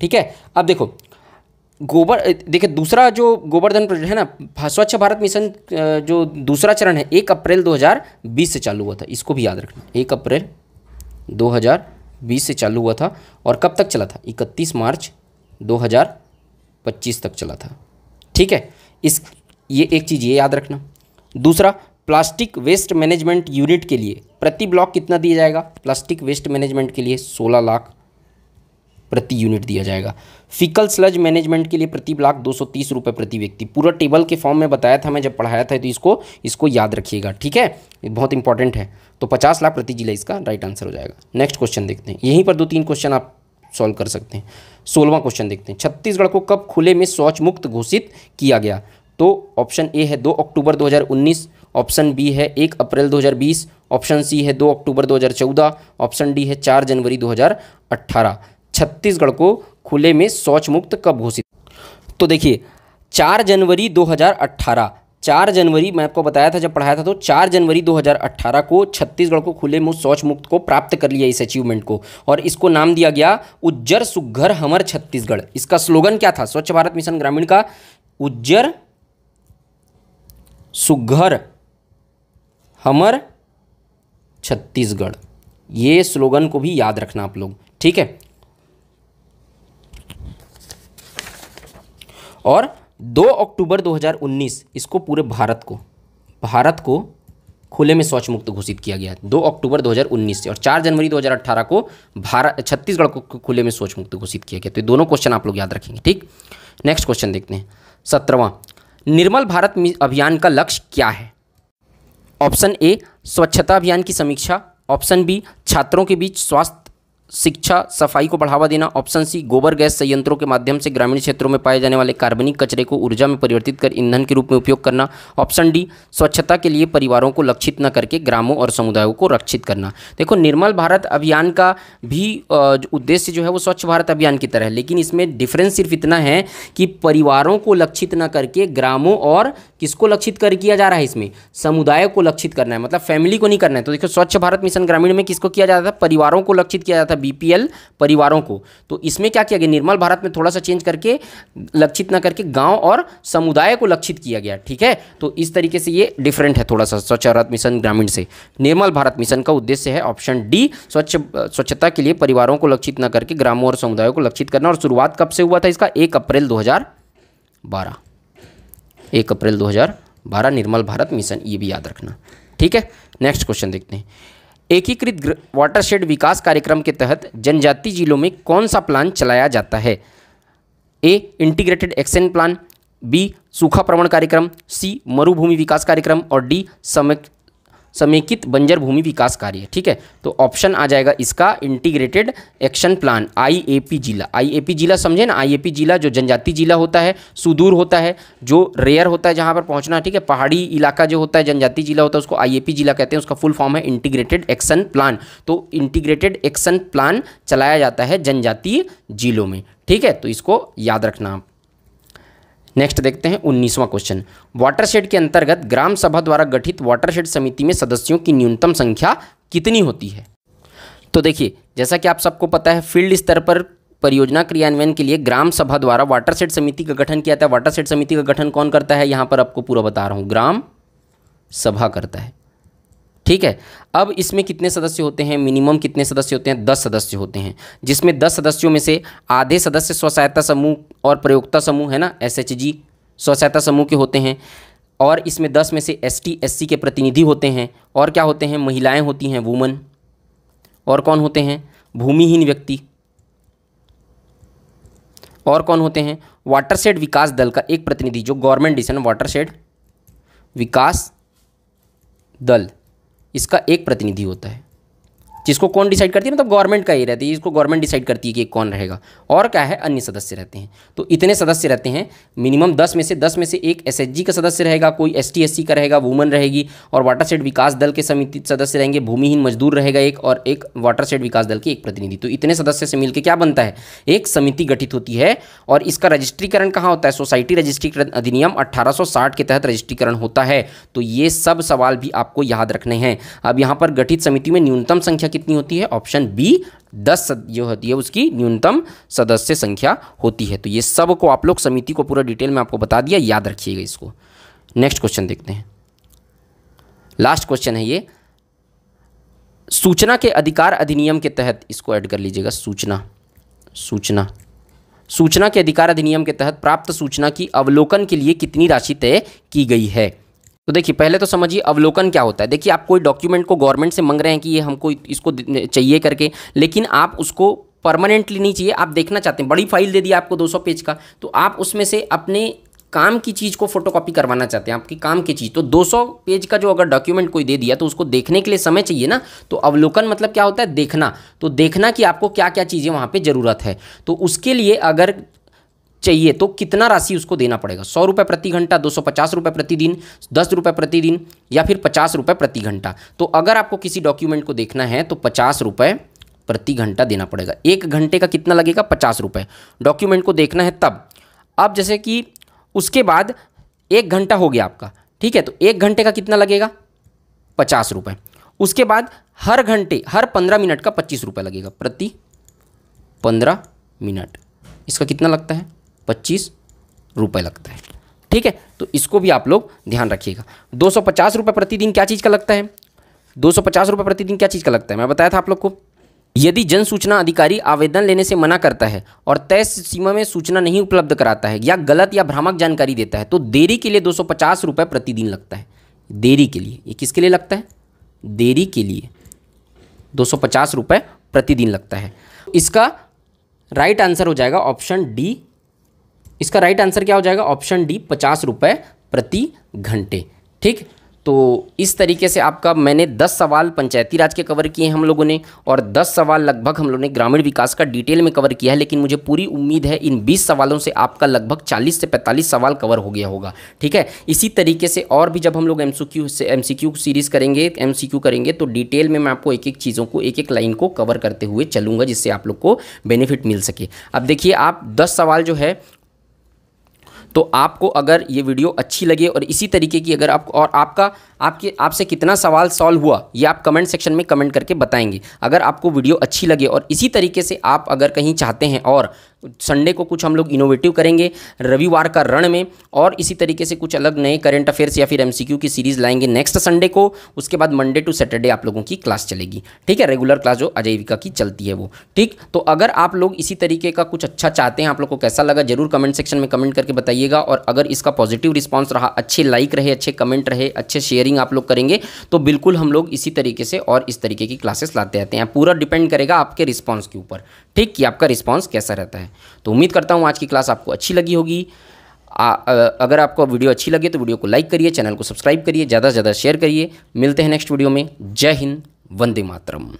ठीक है अब देखो गोबर देखिए दूसरा जो गोवर्धन प्रोजेक्ट है ना स्वच्छ भारत मिशन जो दूसरा चरण है एक अप्रैल 2020 से चालू हुआ था इसको भी याद रखना एक अप्रैल 2020 से चालू हुआ था और कब तक चला था 31 मार्च 2025 तक चला था ठीक है इस ये एक चीज़ ये याद रखना दूसरा प्लास्टिक वेस्ट मैनेजमेंट यूनिट के लिए प्रति ब्लॉक कितना दिया जाएगा प्लास्टिक वेस्ट मैनेजमेंट के लिए सोलह लाख प्रति यूनिट दिया जाएगा फिकल स्लज मैनेजमेंट के लिए प्रति ब्लॉक दो सौ तीस रुपये प्रति व्यक्ति पूरा टेबल के फॉर्म में बताया था मैं जब पढ़ाया था तो इसको इसको याद रखिएगा ठीक है बहुत इंपॉर्टेंट है तो पचास लाख प्रति जिला इसका राइट आंसर हो जाएगा नेक्स्ट क्वेश्चन देखते हैं यहीं पर दो तीन क्वेश्चन आप सॉल्व कर सकते हैं सोलवा क्वेश्चन देखते हैं छत्तीसगढ़ को कब खुले में शौच मुक्त घोषित किया गया तो ऑप्शन ए है दो अक्टूबर दो ऑप्शन बी है एक अप्रैल 2020 ऑप्शन सी है दो अक्टूबर 2014 ऑप्शन डी है चार जनवरी 2018 छत्तीसगढ़ को खुले में शौच मुक्त कब घोषित तो देखिए चार जनवरी 2018 चार जनवरी मैं आपको बताया था जब पढ़ाया था तो चार जनवरी 2018 को छत्तीसगढ़ को खुले में शौच मुक्त को प्राप्त कर लिया इस अचीवमेंट को और इसको नाम दिया गया उज्जर सुघर हमर छत्तीसगढ़ इसका स्लोगन क्या था स्वच्छ भारत मिशन ग्रामीण का उज्जर सुघर हमर छत्तीसगढ़ ये स्लोगन को भी याद रखना आप लोग ठीक है और 2 अक्टूबर 2019 इसको पूरे भारत को भारत को खुले में शौच मुक्त घोषित किया गया है दो अक्टूबर 2019 से और 4 जनवरी 2018 को भारत छत्तीसगढ़ को खुले में शौच मुक्त घोषित किया गया तो ये दोनों क्वेश्चन आप लोग याद रखेंगे ठीक नेक्स्ट क्वेश्चन देखते हैं सत्रवा निर्मल भारत अभियान का लक्ष्य क्या है ऑप्शन ए स्वच्छता अभियान की समीक्षा ऑप्शन बी छात्रों के बीच स्वास्थ्य शिक्षा सफाई को बढ़ावा देना ऑप्शन सी गोबर गैस संयंत्रों के माध्यम से ग्रामीण क्षेत्रों में पाए जाने वाले कार्बनिक कचरे को ऊर्जा में परिवर्तित कर ईंधन के रूप में उपयोग करना ऑप्शन डी स्वच्छता के लिए परिवारों को लक्षित न करके ग्रामों और समुदायों को रक्षित करना देखो निर्मल भारत अभियान का भी उद्देश्य जो है वो स्वच्छ भारत अभियान की तरह है लेकिन इसमें डिफरेंस सिर्फ इतना है कि परिवारों को लक्षित न करके ग्रामों और किसको लक्षित कर किया जा रहा है इसमें समुदाय को लक्षित करना है मतलब फैमिली को नहीं करना है तो देखो स्वच्छ भारत मिशन ग्रामीण में किसको किया जाता था परिवारों को लक्षित किया जाता था बीपीएल परिवारों को तो इसमें क्या किया गया निर्मल भारत में थोड़ा सा चेंज करके लक्षित ना करके गांव और समुदाय को लक्षित किया गया ठीक है तो इस तरीके से ये डिफरेंट है थोड़ा सा स्वच्छ भारत मिशन ग्रामीण से निर्मल भारत मिशन का उद्देश्य है ऑप्शन डी स्वच्छ स्वच्छता के लिए परिवारों को लक्षित न करके ग्रामों और समुदायों को लक्षित करना और शुरुआत कब से हुआ था इसका एक अप्रैल दो बारह एक अप्रैल 2012 निर्मल भारत मिशन ये भी याद रखना ठीक है नेक्स्ट क्वेश्चन देखते हैं एकीकृत वाटरशेड विकास कार्यक्रम के तहत जनजातीय जिलों में कौन सा प्लान चलाया जाता है A integrated action plan B सूखा प्रवण कार्यक्रम सी मरुभूमि विकास कार्यक्रम और डी समेकित बंजर भूमि विकास कार्य ठीक है तो ऑप्शन आ जाएगा इसका इंटीग्रेटेड एक्शन प्लान आईएपी जिला आईएपी जिला समझे ना आईएपी जिला जो जनजाति जिला होता है सुदूर होता है जो रेयर होता है जहाँ पर पहुँचना ठीक है पहाड़ी इलाका जो होता है जनजाति जिला होता है उसको आईएपी जिला कहते हैं उसका फुल फॉर्म है इंटीग्रेटेड एक्शन प्लान तो इंटीग्रेटेड एक्शन प्लान चलाया जाता है जनजातीय जिलों में ठीक है तो इसको याद रखना आप नेक्स्ट देखते हैं उन्नीसवां क्वेश्चन वाटरशेड के अंतर्गत ग्राम सभा द्वारा गठित वाटरशेड समिति में सदस्यों की न्यूनतम संख्या कितनी होती है तो देखिए जैसा कि आप सबको पता है फील्ड स्तर पर परियोजना क्रियान्वयन के लिए ग्राम सभा द्वारा वाटरशेड समिति का गठन किया जाता है वाटरशेड समिति का गठन कौन करता है यहाँ पर आपको पूरा बता रहा हूँ ग्राम सभा करता है ठीक है अब इसमें कितने सदस्य होते हैं मिनिमम कितने सदस्य होते हैं दस सदस्य होते हैं जिसमें दस सदस्यों में से आधे सदस्य स्व सहायता समूह और प्रयोगता समूह है ना एस एच जी स्व सहायता समूह के होते हैं और इसमें दस में से एस टी एस सी के प्रतिनिधि होते हैं और क्या होते हैं महिलाएं होती हैं वुमन और कौन होते हैं भूमिहीन व्यक्ति और कौन होते हैं वाटर सेड विकास दल का एक प्रतिनिधि जो गवर्नमेंट डिसन वाटर विकास दल इसका एक प्रतिनिधि होता है जिसको कौन डिसाइड करती है मतलब गवर्नमेंट का ही रहती है इसको गवर्नमेंट डिसाइड करती है कि कौन रहेगा और क्या है अन्य सदस्य रहते हैं तो इतने सदस्य रहते हैं मिनिमम दस में से दस में से एक एस का सदस्य रहेगा कोई एस टी का रहेगा वुमन रहेगी और वाटर सेट विकास दल के समिति सदस्य रहेंगे भूमिहीन मजदूर रहेगा एक और एक वाटर सेट विकास दल की एक प्रतिनिधि तो इतने सदस्य से मिलकर क्या बनता है एक समिति गठित होती है और इसका रजिस्ट्रीकरण कहाँ होता है सोसाइटी रजिस्ट्रीकरण अधिनियम 1860 के तहत रजिस्ट्रीकरण होता है तो ये सब सवाल भी आपको याद रखने हैं अब यहाँ पर गठित समिति में न्यूनतम संख्या की कितनी होती है ऑप्शन बी दस जो होती है उसकी न्यूनतम सदस्य संख्या होती है तो ये सब को आप लोग समिति को पूरा डिटेल में आपको बता दिया याद रखिएगा इसको नेक्स्ट क्वेश्चन देखते हैं लास्ट क्वेश्चन है ये सूचना के अधिकार अधिनियम के तहत इसको ऐड कर लीजिएगा सूचना सूचना सूचना के अधिकार अधिनियम के तहत प्राप्त सूचना की अवलोकन के लिए कितनी राशि तय की गई है तो देखिए पहले तो समझिए अवलोकन क्या होता है देखिए आप कोई डॉक्यूमेंट को गवर्नमेंट से मंग रहे हैं कि ये हमको इसको चाहिए करके लेकिन आप उसको परमानेंटली नहीं चाहिए आप देखना चाहते हैं बड़ी फाइल दे दी आपको 200 पेज का तो आप उसमें से अपने काम की चीज़ को फोटोकॉपी करवाना चाहते हैं आपकी काम की चीज़ तो 200 पेज का जो अगर डॉक्यूमेंट कोई दे दिया तो उसको देखने के लिए समय चाहिए ना तो अवलोकन मतलब क्या होता है देखना तो देखना कि आपको क्या क्या चीज़ें वहाँ पे ज़रूरत है तो उसके लिए अगर चाहिए तो कितना राशि उसको देना पड़ेगा सौ रुपये प्रति घंटा दो सौ पचास रुपये प्रतिदिन दस रुपये प्रतिदिन या फिर पचास रुपये प्रति घंटा तो अगर आपको किसी डॉक्यूमेंट को देखना है तो पचास रुपये प्रति घंटा देना पड़ेगा एक घंटे का कितना लगेगा पचास रुपये डॉक्यूमेंट को देखना है तब अब जैसे कि उसके बाद एक घंटा हो गया आपका ठीक है तो एक घंटे का कितना लगेगा पचास रुपये उसके बाद हर घंटे हर पंद्रह मिनट का पच्चीस रुपये लगेगा प्रति पंद्रह मिनट इसका कितना लगता है पच्चीस रुपये लगता है ठीक है तो इसको भी आप लोग ध्यान रखिएगा दो सौ पचास रुपये प्रतिदिन क्या चीज़ का लगता है दो सौ पचास रुपये प्रतिदिन क्या चीज़ का लगता है मैं बताया था आप लोग को यदि जन सूचना अधिकारी आवेदन लेने से मना करता है और तय सीमा में सूचना नहीं उपलब्ध कराता है या गलत या भ्रामक जानकारी देता है तो देरी के लिए दो सौ पचास रुपये प्रतिदिन लगता है देरी के लिए ये किसके लिए लगता है देरी के लिए दो सौ पचास रुपये प्रतिदिन लगता है इसका राइट आंसर हो जाएगा ऑप्शन डी इसका राइट आंसर क्या हो जाएगा ऑप्शन डी पचास रुपए प्रति घंटे ठीक तो इस तरीके से आपका मैंने 10 सवाल पंचायती राज के कवर किए हैं हम लोगों ने और 10 सवाल लगभग हम लोगों ने ग्रामीण विकास का डिटेल में कवर किया है लेकिन मुझे पूरी उम्मीद है इन 20 सवालों से आपका लगभग 40 से 45 सवाल कवर हो गया होगा ठीक है इसी तरीके से और भी जब हम लोग एम से एम सीरीज़ करेंगे एम करेंगे तो डिटेल में मैं आपको एक एक चीज़ों को एक एक लाइन को कवर करते हुए चलूँगा जिससे आप लोग को बेनिफिट मिल सके अब देखिए आप दस सवाल जो है तो आपको अगर ये वीडियो अच्छी लगे और इसी तरीके की अगर आप और आपका आपके आपसे कितना सवाल सॉल्व हुआ ये आप कमेंट सेक्शन में कमेंट करके बताएंगे अगर आपको वीडियो अच्छी लगे और इसी तरीके से आप अगर कहीं चाहते हैं और संडे को कुछ हम लोग इनोवेटिव करेंगे रविवार का रण में और इसी तरीके से कुछ अलग नए करेंट अफेयर्स या फिर एमसीक्यू की सीरीज़ लाएंगे नेक्स्ट संडे को उसके बाद मंडे टू सैटरडे आप लोगों की क्लास चलेगी ठीक है रेगुलर क्लास जो अजैविका की चलती है वो ठीक तो अगर आप लोग इसी तरीके का कुछ अच्छा चाहते हैं आप लोग को कैसा लगा जरूर कमेंट सेक्शन में कमेंट करके बताइएगा और अगर इसका पॉजिटिव रिस्पॉन्स रहा अच्छे लाइक रहे अच्छे कमेंट रहे अच्छे शेयरिंग कोडिंग आप लोग करेंगे तो बिल्कुल हम लोग इसी तरीके से और इस तरीके की क्लासेस लाते रहते हैं पूरा डिपेंड करेगा आपके रिस्पॉन्स के ऊपर ठीक कि आपका रिस्पॉन्स कैसा रहता है तो उम्मीद करता हूँ आज की क्लास आपको अच्छी लगी होगी आ, अगर आपको वीडियो अच्छी लगे तो वीडियो को लाइक करिए चैनल को सब्सक्राइब करिए ज़्यादा से ज़्यादा शेयर करिए मिलते हैं नेक्स्ट वीडियो में जय हिंद वंदे मातरम